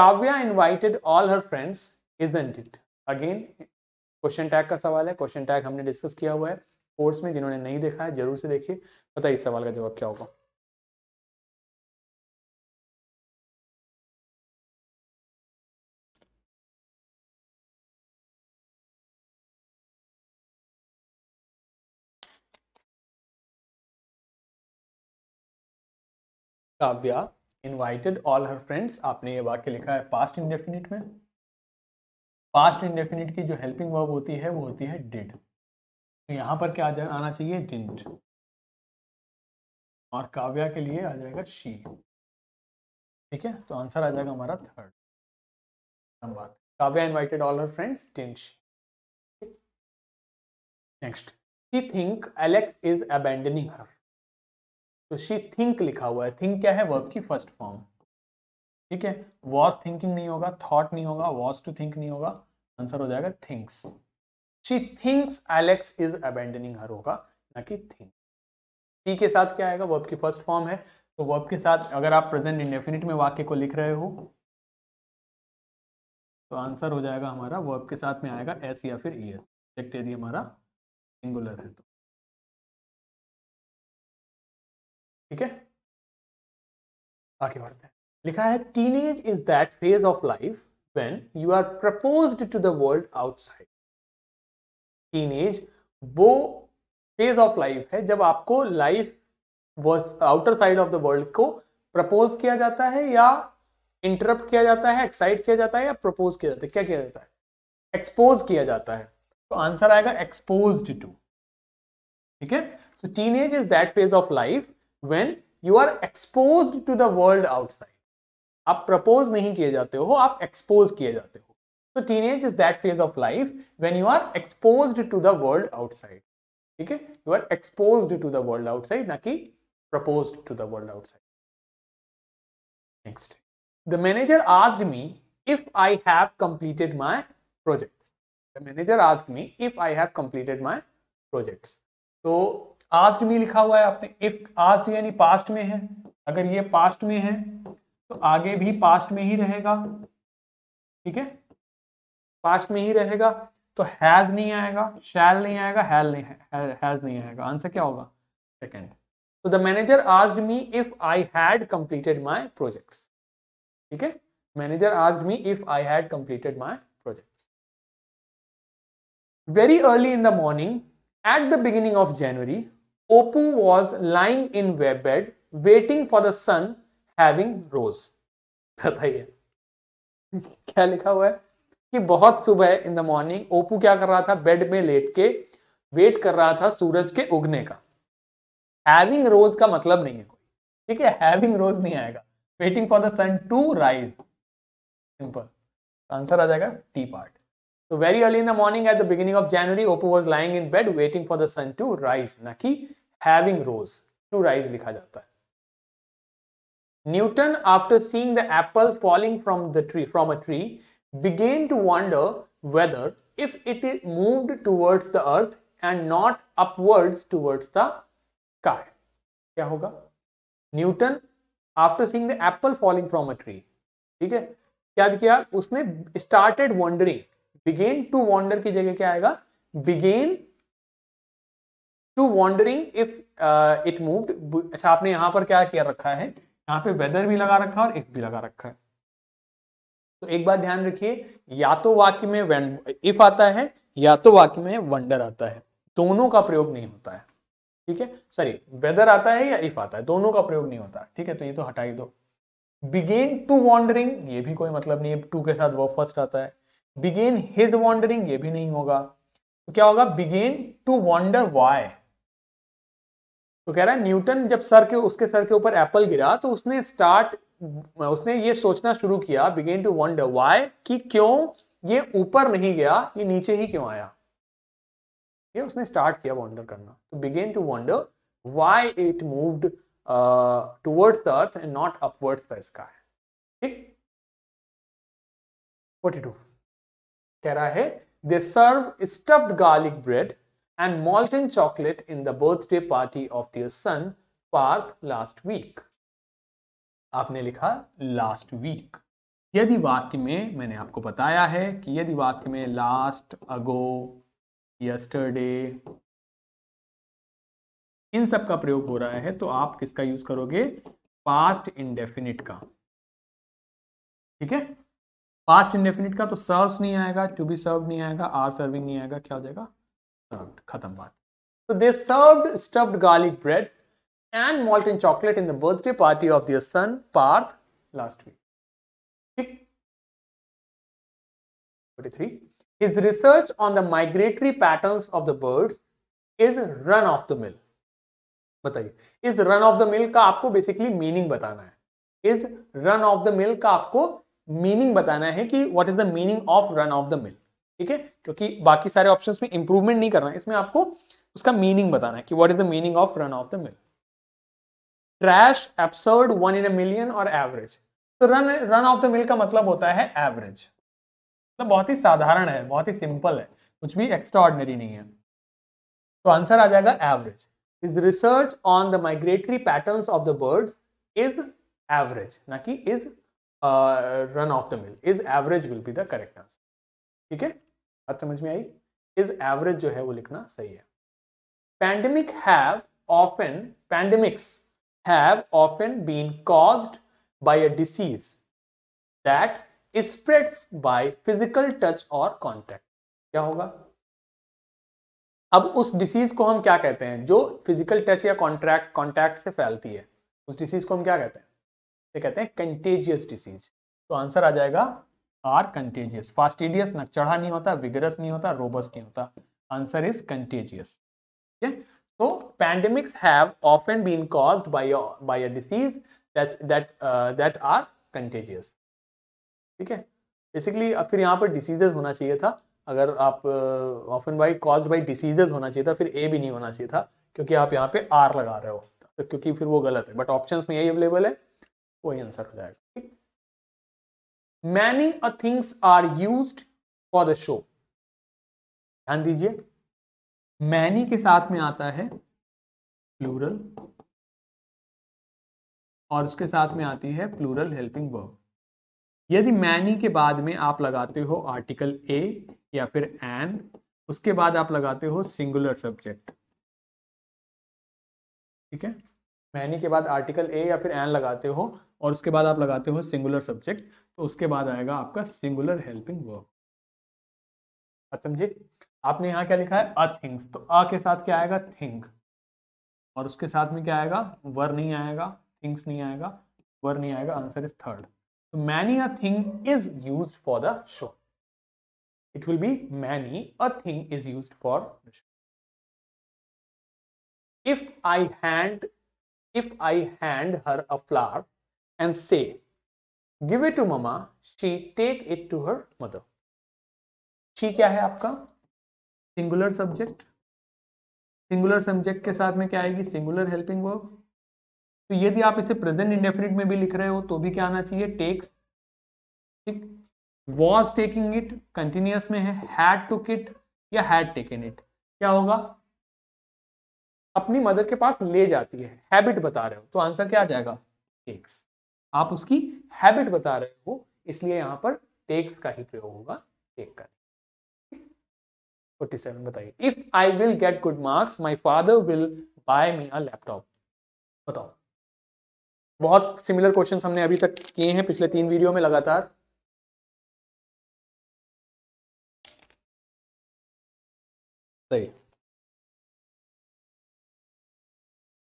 Kavya invited all her friends isn't it again question tag का सवाल है क्वेश्चन टैग हमने डिस्कस किया हुआ है कोर्स में जिन्होंने नहीं देखा है जरूर से देखिए बताइए इस सवाल का जवाब क्या होगा Kavya invited all her friends आपने ये वाक्य लिखा है पास्ट इंडेफिनिट में पास्ट इंडेफिनिट की जो हेल्पिंग वर्ब होती है वो होती है डिड तो यहाँ पर क्या आ आना चाहिए डिंट और काव्या के लिए आ जाएगा शी ठीक है तो आंसर आ जाएगा हमारा third number Kavya invited all her friends didn't next she think Alex is abandoning her तो शी थिंक लिखा हुआ है थिंक क्या है वर्ब की फर्स्ट फॉर्म ठीक है वॉज थिंकिंग नहीं होगा थॉट नहीं होगा वॉज टू थिंक नहीं होगा आंसर हो जाएगा thinks she thinks Alex is abandoning her होगा ना कि थिंक सी के साथ क्या आएगा वर्ब की फर्स्ट फॉर्म है तो वर्ब के साथ अगर आप प्रेजेंट इंडेफिनिट में वाक्य को लिख रहे हो तो आंसर हो जाएगा हमारा वर्ब के साथ में आएगा एस या फिर ई e एस यदि हमारा सिंगुलर है तो ठीक है आगे बढ़ते हैं लिखा है teenage is that phase of life when you are proposed to the world outside teen age वो फेज ऑफ लाइफ है जब आपको life outer side of the world को प्रपोज किया जाता है या इंटरप्ट किया जाता है एक्साइट किया जाता है या प्रपोज किया जाता है क्या किया जाता है एक्सपोज किया जाता है तो आंसर आएगा एक्सपोज टू ठीक है so teen age is that phase of life when you are expose to the world outside आप प्रपोज नहीं किए जाते हो आप एक्सपोज किए जाते हो तो teenage is that phase of life when you are exposed to the world outside ठीक है you are exposed to the world outside ना कि proposed to the world outside. Next, the manager asked me if I have completed my projects. The manager asked me if I have completed my projects. तो asked me लिखा हुआ है आपने if asked यानी past में है अगर ये past में है तो आगे भी past में ही रहेगा ठीक है पास्ट में ही रहेगा तो हैज नहीं आएगा शैल नहीं आएगा हैल नहीं हैज नहीं आएगा आंसर क्या होगा सेकेंड तो द मैनेजर आज me if I had completed my project ठीक है मैनेजर आज me if I had completed my project very early in the morning at the beginning of January Opu was lying in bed waiting for the sun having rose बताइए क्या लिखा हुआ है कि बहुत सुबह इन द मॉर्निंग ओपू क्या कर रहा था बेड में लेट के वेट कर रहा था सूरज के उगने का हैविंग रोज का मतलब नहीं है कोई ठीक है हैविंग रोज नहीं आएगा waiting for the sun to rise simple answer आ जाएगा टी पार्ट तो very early in the morning at the beginning of January Opu was lying in bed waiting for the sun to rise ना कि having rose to rise लिखा जाता है Newton after seeing the apple falling from the tree from a tree began to wonder whether if it moved towards the earth and not upwards towards the sky क्या होगा Newton after seeing the apple falling from a tree ठीक है क्या किया उसने started wondering began to wonder की जगह क्या आएगा began to wondering if it moved अच्छा आपने यहां पर क्या किया रखा है यहाँ पे वेदर भी लगा रखा है और इफ भी लगा रखा है तो एक बात ध्यान रखिए या तो वाक्य में इफ आता है या तो वाक्य में वंडर आता है दोनों का प्रयोग नहीं होता है ठीक है सॉरी वेदर आता है या इफ आता है दोनों का प्रयोग नहीं होता ठीक है तो ये तो हटाई दो बिगेन टू वॉन्डरिंग ये भी कोई मतलब नहीं है टू के साथ वो फर्स्ट आता है बिगेन हिज वॉन्डरिंग ये भी नहीं होगा तो क्या होगा बिगेन टू वॉन्डर वाई तो कह रहा है न्यूटन जब सर के उसके सर के ऊपर एप्पल गिरा तो उसने स्टार्ट उसने ये सोचना शुरू किया बिगेन टू वंडर वाई कि क्यों ये ऊपर नहीं गया ये नीचे ही क्यों आया ये उसने स्टार्ट किया वंडर करना तो began to wonder why it moved towards the earth and not upwards the sky ठीक फोर्टी टू कह रहा है they serve stuffed garlic bread and molten chocolate in the birthday party of their son Parth last week आपने लिखा last week यदि वाक्य में मैंने आपको बताया है कि यदि वाक्य में लास्ट अगो यस्टरडे इन सब का प्रयोग हो रहा है तो आप किसका यूज करोगे पास्ट इंडेफिनिट का ठीक है पास्ट इनडेफिनिट का तो सर्व नहीं आएगा टू बी सर्व नहीं आएगा आर सर्विंग नहीं आएगा क्या हो जाएगा सर्व खत्म बात तो they serve stuffed garlic bread and molten chocolate in the birthday party of their son Parth last week. Forty-three. His research on the migratory patterns of the birds is run of the mill. बताइए इस run of the mill का आपको basically meaning बताना है इस run of the mill का आपको meaning बताना है कि what is the meaning of run of the mill ठीक है क्योंकि बाकी सारे ऑप्शंस में इंप्रूवमेंट नहीं करना है इसमें आपको उसका मीनिंग बताना है कि what is the meaning of run of the mill trash absurd one in a million और एवरेज तो run run of the mill का मतलब होता है एवरेज मतलब तो बहुत ही साधारण है बहुत ही सिंपल है कुछ भी एक्स्ट्रा नहीं है तो आंसर आ जाएगा average is research on the migratory pattern of the bird is average ना कि is run of the mill is average will be the correct answer ठीक है बात समझ में आई इज एवरेज जो है वो लिखना सही है pandemic have an pandemics have often been caused by a disease that spreads by physical touch or contact. क्या होगा अब उस डिसीज को हम क्या कहते हैं जो फिजिकल टच या कॉन्ट्रैक्ट कॉन्टैक्ट से फैलती है उस डिसीज को हम क्या कहते हैं ये कहते हैं कंटेजियस डिसीज तो आंसर आ जाएगा आर कंटेजियस फास्टिडियस नक्चढ़ा नहीं होता विगरस नहीं होता रोबस नहीं होता आंसर इज कंटेजियस ठीक है So pandemics have often been caused by a, by a disease that's, that uh, that are contagious. ठीक है बेसिकली फिर यहाँ पर डिसीजेज होना चाहिए था अगर आप often by cause by diseases होना चाहिए था फिर ए भी नहीं होना चाहिए था क्योंकि आप यहाँ पे आर लगा रहे हो तो क्योंकि फिर वो गलत है बट ऑप्शंस में यही अवेलेबल है वही आंसर हो जाएगा ठीक many a things are use for the show ध्यान दीजिए मैनी के साथ में आता है प्लूरल और उसके साथ में आती है प्लूरल हेल्पिंग वर्ब यदि मैनी के बाद में आप लगाते हो आर्टिकल ए या फिर एन उसके बाद आप लगाते हो सिंगुलर सब्जेक्ट ठीक है मैनी के बाद आर्टिकल ए या फिर एन लगाते हो और उसके बाद आप लगाते हो सिंगुलर सब्जेक्ट तो उसके बाद आएगा आपका सिंगुलर हेल्पिंग वर्ब समझिए आपने यहां क्या लिखा है अ थिंग्स तो अ के साथ क्या आएगा थिंग और उसके साथ में क्या आएगा वर नहीं आएगा थिंग्स नहीं आएगा वर नहीं आएगा आंसर इज थर्ड तो many a thing is use for the show it will be many a thing is use for the show if I hand if I hand her a flower and say give it to mama she take it to her mother she क्या है आपका singular subject singular subject के साथ में क्या आएगी singular helping verb तो यदि आप इसे प्रेजेंट इंडेफिनिट में भी लिख रहे हो तो भी क्या आना चाहिए टेक्स ठीक वॉज टेकिंग इट कंटिन्यूस में है हैड टू किट या हैड टेकन इट क्या होगा अपनी मदर के पास ले जाती है हैबिट बता रहे हो तो आंसर क्या आ जाएगा टेक्स आप उसकी हैबिट बता रहे हो इसलिए यहां पर टेक्स का ही प्रयोग होगा टेक का 47 बताइए if I will get good marks my father will buy me a laptop बताओ बहुत सिमिलर क्वेश्चन हमने अभी तक किए हैं पिछले तीन वीडियो में लगातार सही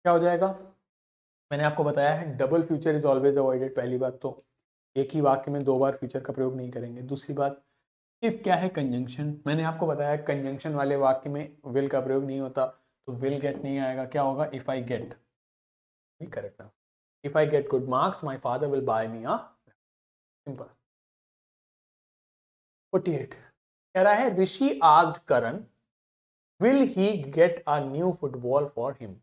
क्या हो जाएगा मैंने आपको बताया है double future is always avoided पहली बात तो एक ही वाक्य में दो बार फ्यूचर का प्रयोग नहीं करेंगे दूसरी बात इफ क्या है कंजंक्शन मैंने आपको बताया कंजंक्शन वाले वाक्य में विल का प्रयोग नहीं होता तो विल गेट नहीं आएगा क्या होगा if I get correct answer if I get good marks my father will buy me a simple 48 कह रहा है Rishi asked Karan will he get a new football for him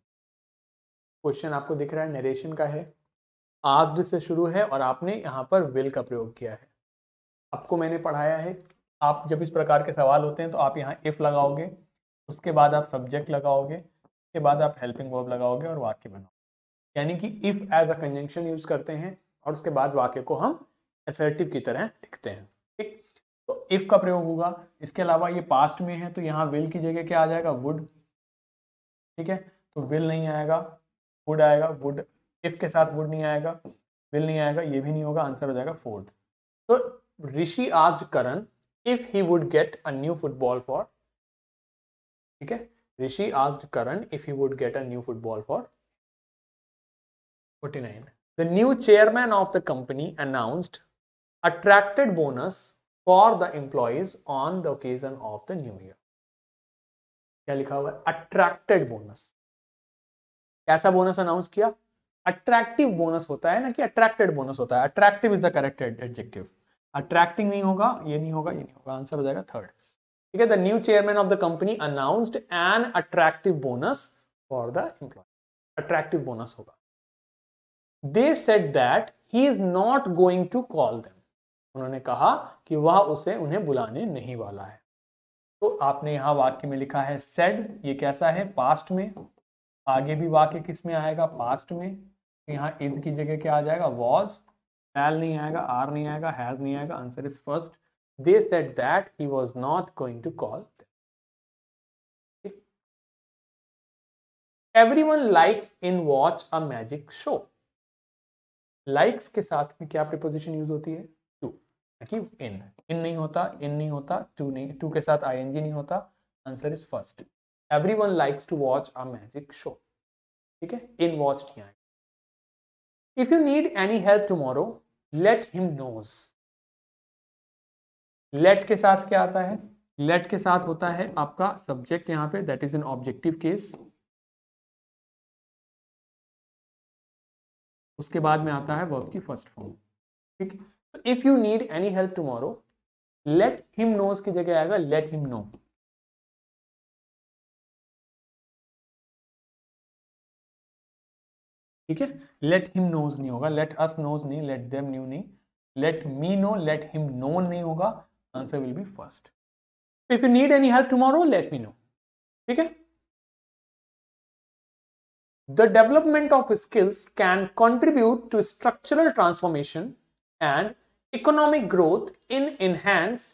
question आपको दिख रहा है नरेशन का है आस्ड से शुरू है और आपने यहाँ पर विल का प्रयोग किया है आपको मैंने पढ़ाया है आप जब इस प्रकार के सवाल होते हैं तो आप यहाँ इफ़ लगाओगे उसके बाद आप सब्जेक्ट लगाओगे उसके बाद आप हेल्पिंग वर्ब लगाओगे और वाक्य बनाओगे यानी कि if as a conjunction use करते हैं और उसके बाद वाक्य को हम एसर्टिव की तरह लिखते हैं ठीक तो इफ़ का प्रयोग होगा इसके अलावा ये पास्ट में है तो यहाँ विल की जगह क्या आ जाएगा वुड ठीक है तो विल नहीं आएगा वुड आएगा वुड इफ के साथ वुड नहीं आएगा विल नहीं आएगा ये भी नहीं होगा आंसर हो जाएगा फोर्थ तो ऋषि आज करण if he would get a new football for okay rishi asked karan if he would get a new football for 49 the new chairman of the company announced attracted bonus for the employees on the occasion of the new year क्या लिखा हुआ है bonus bonus कैसा bonus announce किया attractive bonus होता है ना कि अट्रैक्टेड बोनस होता है attractive is the correct attracting नहीं होगा ये नहीं होगा ये नहीं होगा आंसर हो जाएगा थर्ड ठीक है the new chairman of the company announced an attractive bonus for the employ attractive bonus होगा they said that he is not going to call them उन्होंने कहा कि वह उसे उन्हें बुलाने नहीं वाला है तो आपने यहाँ वाक्य में लिखा है सेड ये कैसा है पास्ट में आगे भी वाक्य किस में आएगा पास्ट में यहाँ इज की जगह क्या आ जाएगा वॉज एल नहीं आएगा आर नहीं आएगा हैज नहीं आएगा answer is first they said that he was not going to call everyone likes in watch a magic show likes के साथ में क्या प्रिपोजिशन यूज होती है टू ताकि इन इन नहीं होता इन नहीं होता टू नहीं टू के साथ आईएनजी नहीं होता answer is first everyone likes to watch a magic show ठीक है इन वॉच नहीं आएगा If you need any help tomorrow, let him knows. Let के साथ क्या आता है लेट के साथ होता है आपका सब्जेक्ट यहां पर that is an objective case उसके बाद में आता है वर्ब की फर्स्ट फॉर्म ठीक if you need any help tomorrow let him knows की जगह आएगा लेट हिम नो ठीक है लेट हिम नोज नहीं होगा लेट अस नोज नहीं लेट देम न्यू नहीं let me know let him know नहीं होगा answer will be first if you need any help tomorrow let me know ठीक है the development of skills can contribute to structural transformation and economic growth in enhance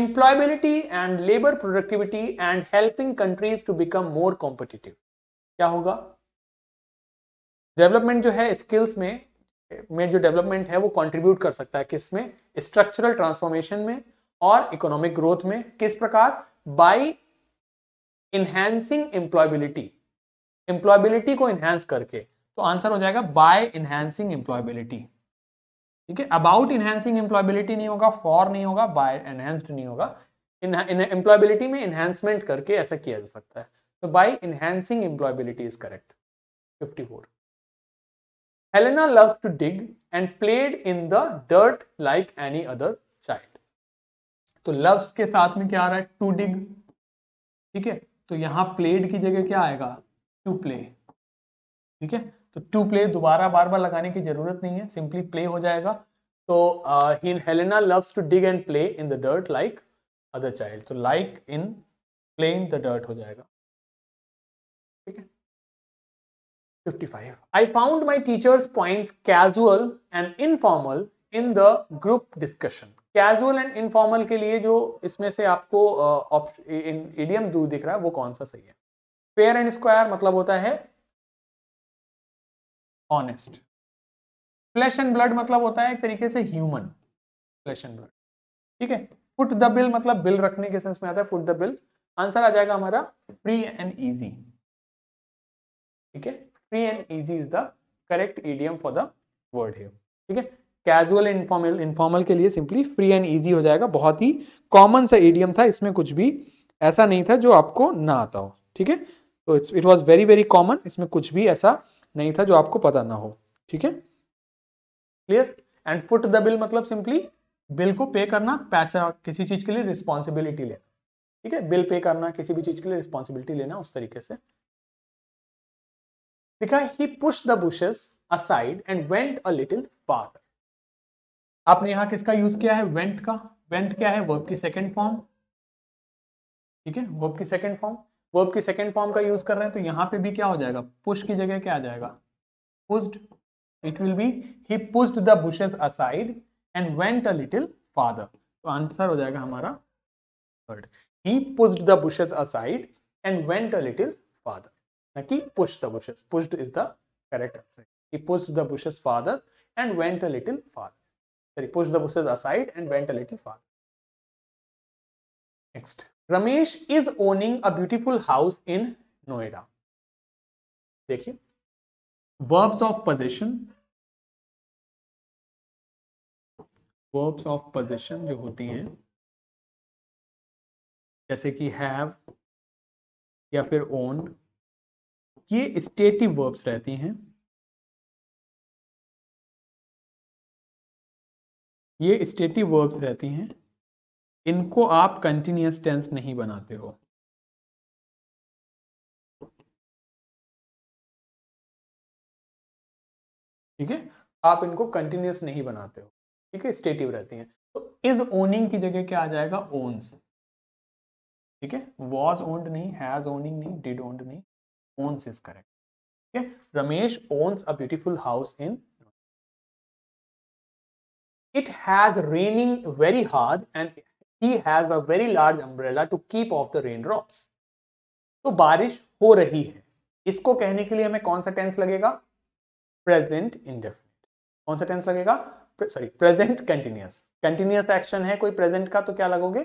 employability and labour productivity and helping countries to become more competitive क्या होगा development जो है skills में में जो development है वो कंट्रीब्यूट कर सकता है किस में स्ट्रक्चरल ट्रांसफॉर्मेशन में और इकोनॉमिक ग्रोथ में किस प्रकार बाय इन्हेंसिंग एम्प्लॉयबिलिटी एम्प्लॉयबिलिटी को इन्हेंस करके तो आंसर हो जाएगा बाय इन्हेंसिंग एम्प्लॉयबिलिटी ठीक है अबाउट इन्हेंसिंग एम्प्लॉयबिलिटी नहीं होगा फॉर नहीं होगा बाय एनहेंस्ड नहीं होगा एम्प्लॉयबिलिटी में इन्हेंसमेंट करके ऐसा किया जा सकता है तो by enhancing employability is correct four Helena loved to dig and played in the dirt like any other child. तो loves के साथ में क्या आ रहा है to dig ठीक है तो यहाँ played की जगह क्या आएगा to play ठीक है तो to play दोबारा बार बार लगाने की जरूरत नहीं है सिंपली प्ले हो जाएगा तो in Helena loves to dig and play in the dirt like other child तो like in playing the dirt हो जाएगा ठीक है 55. I found my teacher's points casual and informal in the group discussion. Casual and informal के लिए जो इसमें से आपको इडियम uh, जो दिख रहा है वो कौन सा सही है फेयर एंड स्क्वायर मतलब होता है ऑनेस्ट फ्लैश एंड ब्लड मतलब होता है एक तरीके से ह्यूमन फ्लैश एंड ब्लड ठीक है फुट द बिल मतलब बिल रखने के सेंस में आता है फुट द बिल आंसर आ जाएगा हमारा फ्री एंड इजी ठीक है free and easy is the correct idiom for the word है ठीक है कैजुअल इनफॉर्मल इनफॉर्मल के लिए सिंपली फ्री एंड ईजी हो जाएगा बहुत ही कॉमन सा ईडियम था इसमें कुछ भी ऐसा नहीं था जो आपको ना आता हो ठीक है तो it's it was very very common इसमें कुछ भी ऐसा नहीं था जो आपको पता ना हो ठीक है clear and foot the bill मतलब सिंपली बिल को पे करना पैसा किसी चीज के लिए रिस्पॉन्सिबिलिटी लेना ठीक है बिल पे करना किसी भी चीज के लिए रिस्पॉन्सिबिलिटी लेना उस तरीके से देखा he push the bushes aside and went a little farther आपने यहां किसका यूज किया है वेंट का वेंट क्या है वर्ब की सेकेंड फॉर्म ठीक है वर्ब की सेकेंड फॉर्म वर्ब की सेकेंड फॉर्म का यूज कर रहे हैं तो यहां पे भी क्या हो जाएगा पुश की जगह क्या आ जाएगा pushed it will be he pushed the bushes aside and went a little farther तो आंसर हो जाएगा हमारा third he pushed the bushes aside and went a little farther ना कि push the bushes pushed is the correct answer he push the bushes farther and went a little farther sorry push the bushes aside and went a little farther next Ramesh is owning a beautiful house in Noida देखिए verbs of possession verbs of possession जो होती हैं जैसे कि have या फिर owned ये stative verbs रहती हैं ये स्टेटिव वर्ब्स रहती हैं इनको आप कंटिन्यूस टेंस नहीं बनाते हो ठीक है आप इनको कंटिन्यूस नहीं बनाते हो ठीक है स्टेटिव रहती हैं तो इज ओनिंग की जगह क्या आ जाएगा ओन्स ठीक है वॉज ओन्ड नहीं हैज ओनिंग नहीं डिड ओन्ड नहीं owns is correct. Okay, Ramesh owns a beautiful house in. It has raining very hard and he has a very large umbrella to keep off the raindrops. So, बारिश हो रही है इसको कहने के लिए हमें कौन सा टेंस लगेगा Present indefinite. कौन सा टेंस लगेगा Sorry, present continuous. Continuous action है कोई present का तो क्या लगोगे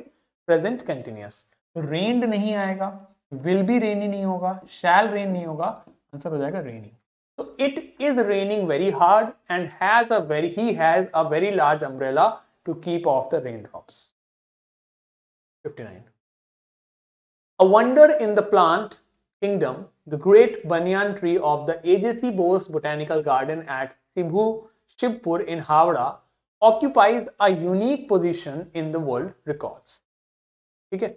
Present continuous. Rained नहीं आएगा विल बी रेनी नहीं होगा शैल रेन नहीं होगा आंसर हो जाएगा रेनी तो it is raining very hard and has a very he has a very large umbrella to keep off the rain drops fifty nine a wonder in the plant kingdom the great banyan tree of the AJC Bose botanical garden at सिभू Shibpur in Howrah occupies a unique position in the world record ठीक है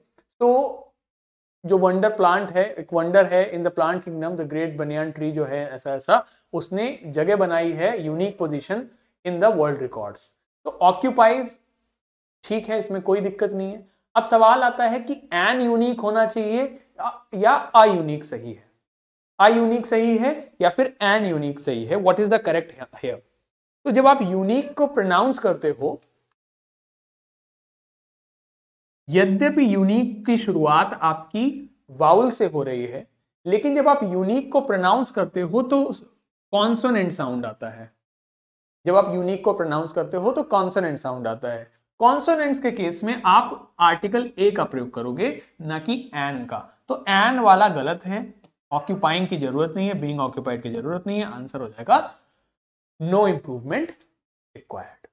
तो जो wonder plant है एक wonder है in the plant kingdom the great banyan tree जो है ऐसा ऐसा उसने जगह बनाई है unique position in the world records तो ऑक्यूपाइज ठीक है इसमें कोई दिक्कत नहीं है अब सवाल आता है कि एन यूनिक होना चाहिए या अयूनिक सही है अयूनिक सही है या फिर एन यूनिक सही है what is the correct here तो जब आप यूनिक को प्रोनाउंस करते हो यद्यपि यूनिक की शुरुआत आपकी वाउल से हो रही है लेकिन जब आप यूनिक को प्रोनाउंस करते हो तो कॉन्सोनेंट साउंड आता है जब आप यूनिक को प्रोनाउंस करते हो तो कॉन्सोनेंट साउंड आता है कॉन्सोनेंट्स के केस में आप आर्टिकल ए का प्रयोग करोगे ना कि एन का तो एन वाला गलत है ऑक्यूपाइंग की जरूरत नहीं है बींग ऑक्यूपाइड की जरूरत नहीं है आंसर हो जाएगा नो इंप्रूवमेंट रिक्वायर्ड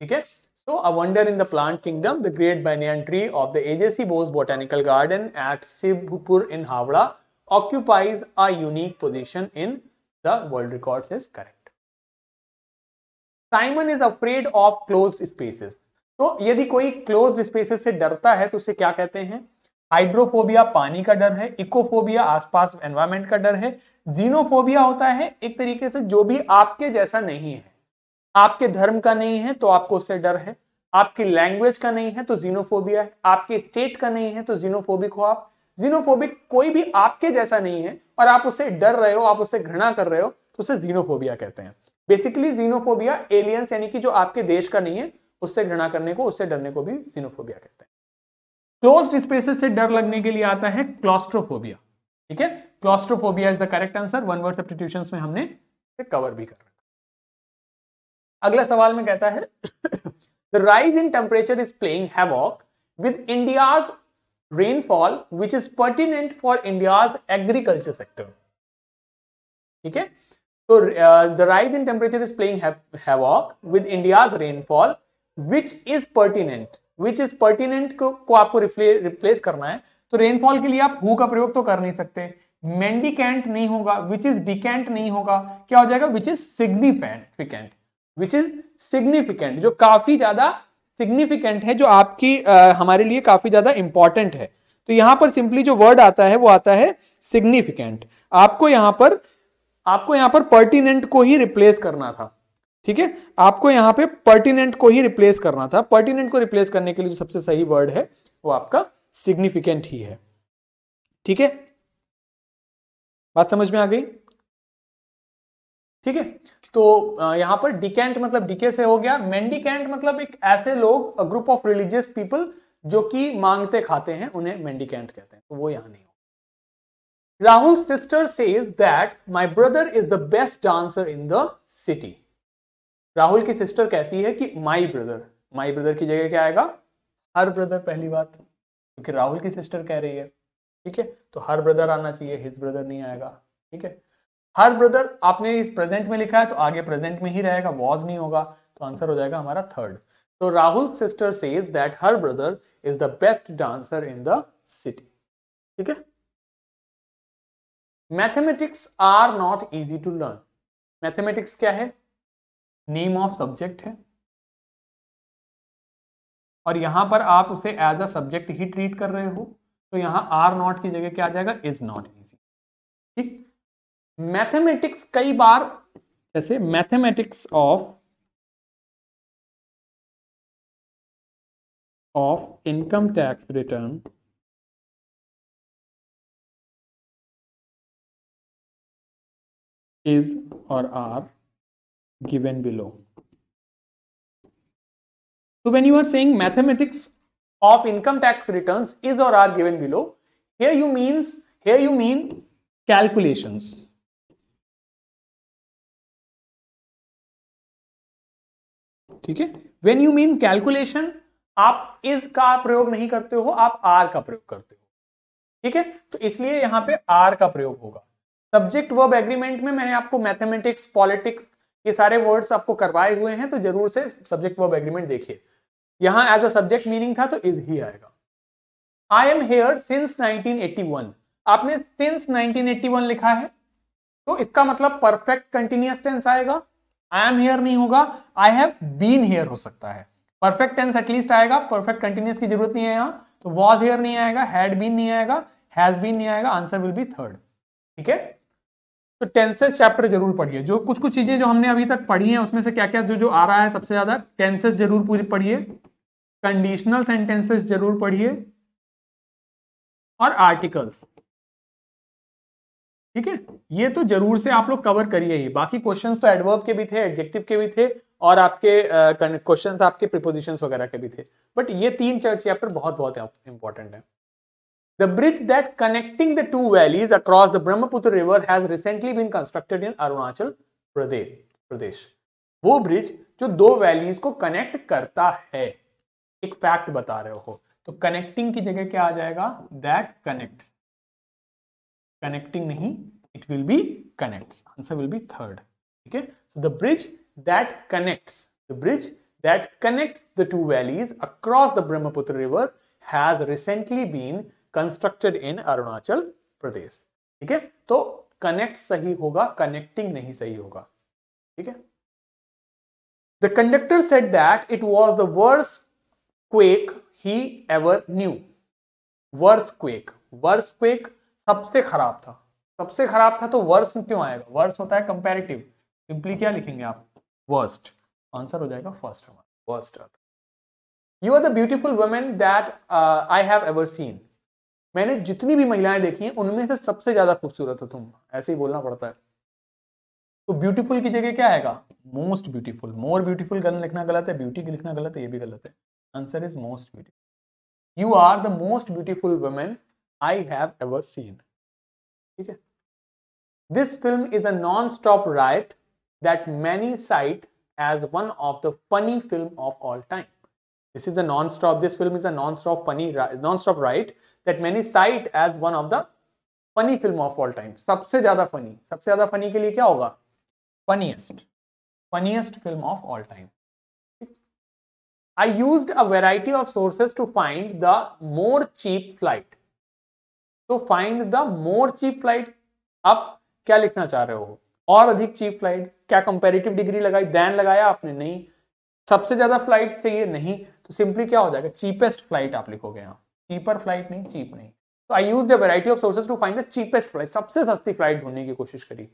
ठीक है So a wonder in the plant kingdom, the great banyan tree of the AJC Bose Botanical Garden at Sibhupur in Havra occupies a unique position in the world records is correct. Simon is afraid of closed spaces. so यदि कोई closed spaces से डरता है तो उसे क्या कहते हैं हाइड्रोफोबिया पानी का डर है इकोफोबिया आसपास एनवायरमेंट का डर है जीनोफोबिया होता है एक तरीके से जो भी आपके जैसा नहीं है आपके धर्म का नहीं है तो आपको उससे डर है आपकी लैंग्वेज का नहीं है तो जीनोफोबिया है आपके स्टेट का नहीं है तो जीनोफोबिक हो आप जीनोफोबिक कोई भी आपके जैसा नहीं है और आप उससे डर रहे हो आप उससे घृणा कर रहे हो तो उसे जीनोफोबिया कहते हैं बेसिकली जीनोफोबिया एलियंस यानी कि जो आपके देश का नहीं है उससे घृणा करने को उससे डरने को भी जीनोफोबिया कहते हैं क्लोज स्पेसेस से डर लगने के लिए आता है क्लॉस्ट्रोफोबिया ठीक है claustrophobia is the correct answer one word substitution में हमने कवर भी कर रहे हैं अगला सवाल में कहता है the rise in temperature is playing havoc with India's rainfall which is pertinent for India's agriculture sector ठीक है तो the rise in temperature is playing havoc with India's rainfall which is pertinent which is pertinent को आपको replace करना है तो rainfall के लिए आप हु का प्रयोग तो कर नहीं सकते मेंडिकेंट नहीं होगा विच इज डिकेंट नहीं होगा क्या हो जाएगा which is significant which is significant जो काफी ज्यादा सिग्निफिकेंट है जो आपकी आ, हमारे लिए काफी ज्यादा इंपॉर्टेंट है तो यहां पर सिंपली जो वर्ड आता है वो आता है सिग्निफिकेंट आपको यहां पर आपको यहां पर पर्टिनेंट को ही रिप्लेस करना था ठीक है आपको यहां पे पर्टिनेंट को ही रिप्लेस करना था पर्टिनेंट को रिप्लेस करने के लिए जो सबसे सही वर्ड है वो आपका सिग्निफिकेंट ही है ठीक है बात समझ में आ गई ठीक है तो यहाँ पर डिकेंट मतलब डीके से हो गया मेंडिकेंट मतलब एक ऐसे लोग ग्रुप ऑफ रिलीजियस पीपल जो कि मांगते खाते हैं उन्हें मेंडिकेंट कहते हैं तो वो यहाँ नहीं हो Rahul sister says that my brother is the best dancer in the city Rahul की सिस्टर कहती है कि माय ब्रदर माय ब्रदर की जगह क्या आएगा हर ब्रदर पहली बात क्योंकि राहुल की सिस्टर कह रही है ठीक है तो हर ब्रदर आना चाहिए हिज ब्रदर नहीं आएगा ठीक है हर ब्रदर आपने इस प्रेजेंट में लिखा है तो आगे प्रेजेंट में ही रहेगा वॉज नहीं होगा तो आंसर हो जाएगा हमारा थर्ड तो Rahul sister says that her brother is the best dancer in the city ठीक है mathematics are not easy to learn mathematics क्या है नेम ऑफ सब्जेक्ट है और यहां पर आप उसे एज अ सब्जेक्ट ही ट्रीट कर रहे हो तो यहां आर नॉट की जगह क्या आ जाएगा इज नॉट इजी ठीक मैथमेटिक्स कई बार जैसे mathematics of of income tax return is और आर गिवेन बिलो तो when you are saying mathematics of income tax returns is और are given below here you means here you mean calculations ठीक है when you mean calculation आप is का प्रयोग नहीं करते हो आप आर का प्रयोग करते हो ठीक है तो इसलिए यहां पे आर का प्रयोग होगा सब्जेक्ट वर्ब एग्रीमेंट में मैंने आपको मैथमेटिक्स पॉलिटिक्स ये सारे वर्ड्स आपको करवाए हुए हैं तो जरूर से सब्जेक्ट वर्ब एग्रीमेंट देखिए यहां एज अ सब्जेक्ट मीनिंग था तो इज ही आएगा आई एम हेयर सिंस 1981 आपने सिंस 1981 लिखा है तो इसका मतलब परफेक्ट कंटिन्यूस टेंस आएगा आई एम हेयर नहीं होगा आई हैव बीन हेयर हो सकता है परफेक्ट टेंस एटलीस्ट आएगा परफेक्ट कंटिन्यूस की जरूरत नहीं है यहाँ तो वॉज हेयर नहीं आएगा हैड बीन नहीं आएगा हैज बीन नहीं आएगा आंसर विल बी थर्ड ठीक है तो टेंसेस चैप्टर जरूर पढ़िए जो कुछ कुछ चीजें जो हमने अभी तक पढ़ी हैं उसमें से क्या क्या जो जो आ रहा है सबसे ज्यादा टेंसेस जरूर पूरी पढ़िए कंडीशनल सेंटेंसेस जरूर पढ़िए और आर्टिकल्स ठीक है ये तो जरूर से आप लोग कवर करिए ही बाकी क्वेश्चंस तो एडवर्ब के भी थे एडजेक्टिव के भी थे और आपके क्वेश्चंस uh, आपके प्रिपोजिशंस वगैरह के भी थे बट ये तीन चर्च चैप्टर बहुत बहुत इंपॉर्टेंट है the bridge that connecting the two valleys across the Brahmaputra river has recently been constructed in Arunachal Pradesh Pradesh वो ब्रिज जो दो वैलीज को कनेक्ट करता है एक फैक्ट बता रहे हो तो कनेक्टिंग की जगह क्या आ जाएगा दैट कनेक्ट्स कनेक्टिंग नहीं it will be connect answer will be third ठीक है so the bridge that connects the bridge that connects the two valleys across the Brahmaputra river has recently been constructed in Arunachal Pradesh ठीक है तो connect सही होगा connecting नहीं सही होगा ठीक है the conductor said that it was the worse quake he ever knew worse quake worse quake सबसे खराब था सबसे खराब था तो वर्स क्यों आएगा वर्स होता है कंपेरेटिव सिंपली क्या लिखेंगे आप वर्स्ट आंसर हो जाएगा first worst worst you are the beautiful women that I have ever seen मैंने जितनी भी महिलाएं देखी हैं उनमें से सबसे ज्यादा खूबसूरत हो तुम ऐसे ही बोलना पड़ता है तो ब्यूटीफुल की जगह क्या आएगा मोस्ट ब्यूटीफुल मोर ब्यूटीफुल लिखना गलत है ब्यूटी लिखना गलत है ये भी गलत है answer is most beautiful you are the most beautiful women I have ever seen. This film is a non-stop ride that many cite as one of the funny film of all time. this is a non-stop this film is a non-stop funny non-stop ride that many cite as one of the funny film of all time सबसे ज्यादा funny सबसे ज्यादा funny के लिए क्या होगा funniest funniest film of all time I used a variety of sources to find the more cheap flight तो find the more cheap flight आप क्या लिखना चाह रहे हो और अधिक चीप फ्लाइट क्या कंपेरेटिव डिग्री लगाई दैन लगाया आपने नहीं सबसे ज्यादा फ्लाइट चाहिए नहीं तो सिंपली क्या हो जाएगा चीपेस्ट फ्लाइट आप लिखोगे यहाँ चीपर फ्लाइट नहीं चीप नहीं तो I use the variety of sources to find the cheapest flight सबसे सस्ती फ्लाइट ढूंढने की कोशिश करी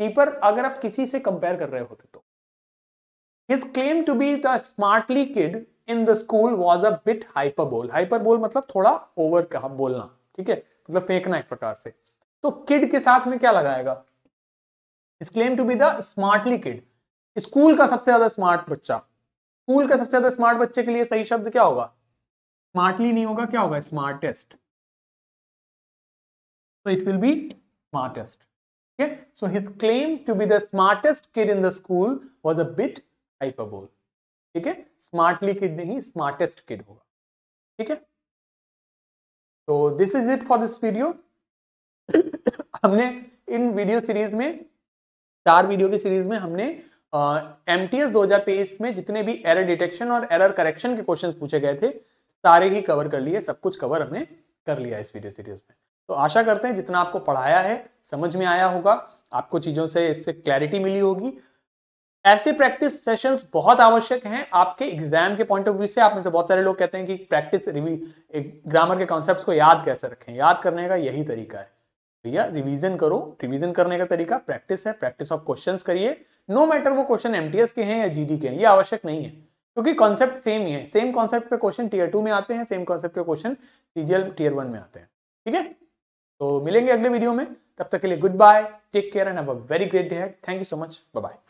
चीपर अगर आप किसी से कंपेयर कर रहे होते तो his claim to be the smartly kid in the school was a bit hyperbole मतलब थोड़ा ओवर कहा बोलना ठीक है मतलब फेंकना एक प्रकार से तो किड के साथ में क्या लगाएगा is claim to be the smartly kid school का सबसे ज्यादा स्मार्ट बच्चा स्कूल का सबसे ज्यादा स्मार्ट बच्चे के लिए सही शब्द क्या होगा स्मार्टली नहीं होगा क्या होगा smartest so it will be smartest okay so his claim to be the smartest kid in the school was a bit hyperbole ठीक है स्मार्टली किड नहीं स्मार्टेस्ट किड होगा ठीक है तो this is it for this video हमने इन video series में चार वीडियो की सीरीज में हमने एम टी एस दो में जितने भी एरर डिटेक्शन और एरर करेक्शन के क्वेश्चंस पूछे गए थे सारे ही कवर कर लिए सब कुछ कवर हमने कर लिया इस वीडियो सीरीज में तो आशा करते हैं जितना आपको पढ़ाया है समझ में आया होगा आपको चीज़ों से इससे क्लैरिटी मिली होगी ऐसे प्रैक्टिस सेशंस बहुत आवश्यक हैं आपके एग्जाम के पॉइंट ऑफ व्यू से आप में से बहुत सारे लोग कहते हैं कि प्रैक्टिस रिवी ग्रामर के कॉन्सेप्ट को याद कैसे रखें याद करने का यही तरीका है भैया रिवीजन करो रिवीजन करने का तरीका प्रैक्टिस है प्रैक्टिस ऑफ क्वेश्चन करिए नो मैटर वो क्वेश्चन एम के हैं या जीडी के हैं ये आवश्यक नहीं है क्योंकि कॉन्सेप्ट सेम ही है सेम कॉन्सेप्ट के क्वेश्चन टीयर टू में आते हैं सेम कॉन्सेप्ट के क्वेश्चन सीजीएल टीयर वन में आते हैं ठीक है तो मिलेंगे अगले वीडियो में तब तक के लिए goodbye take care and a very great day thank you so much bye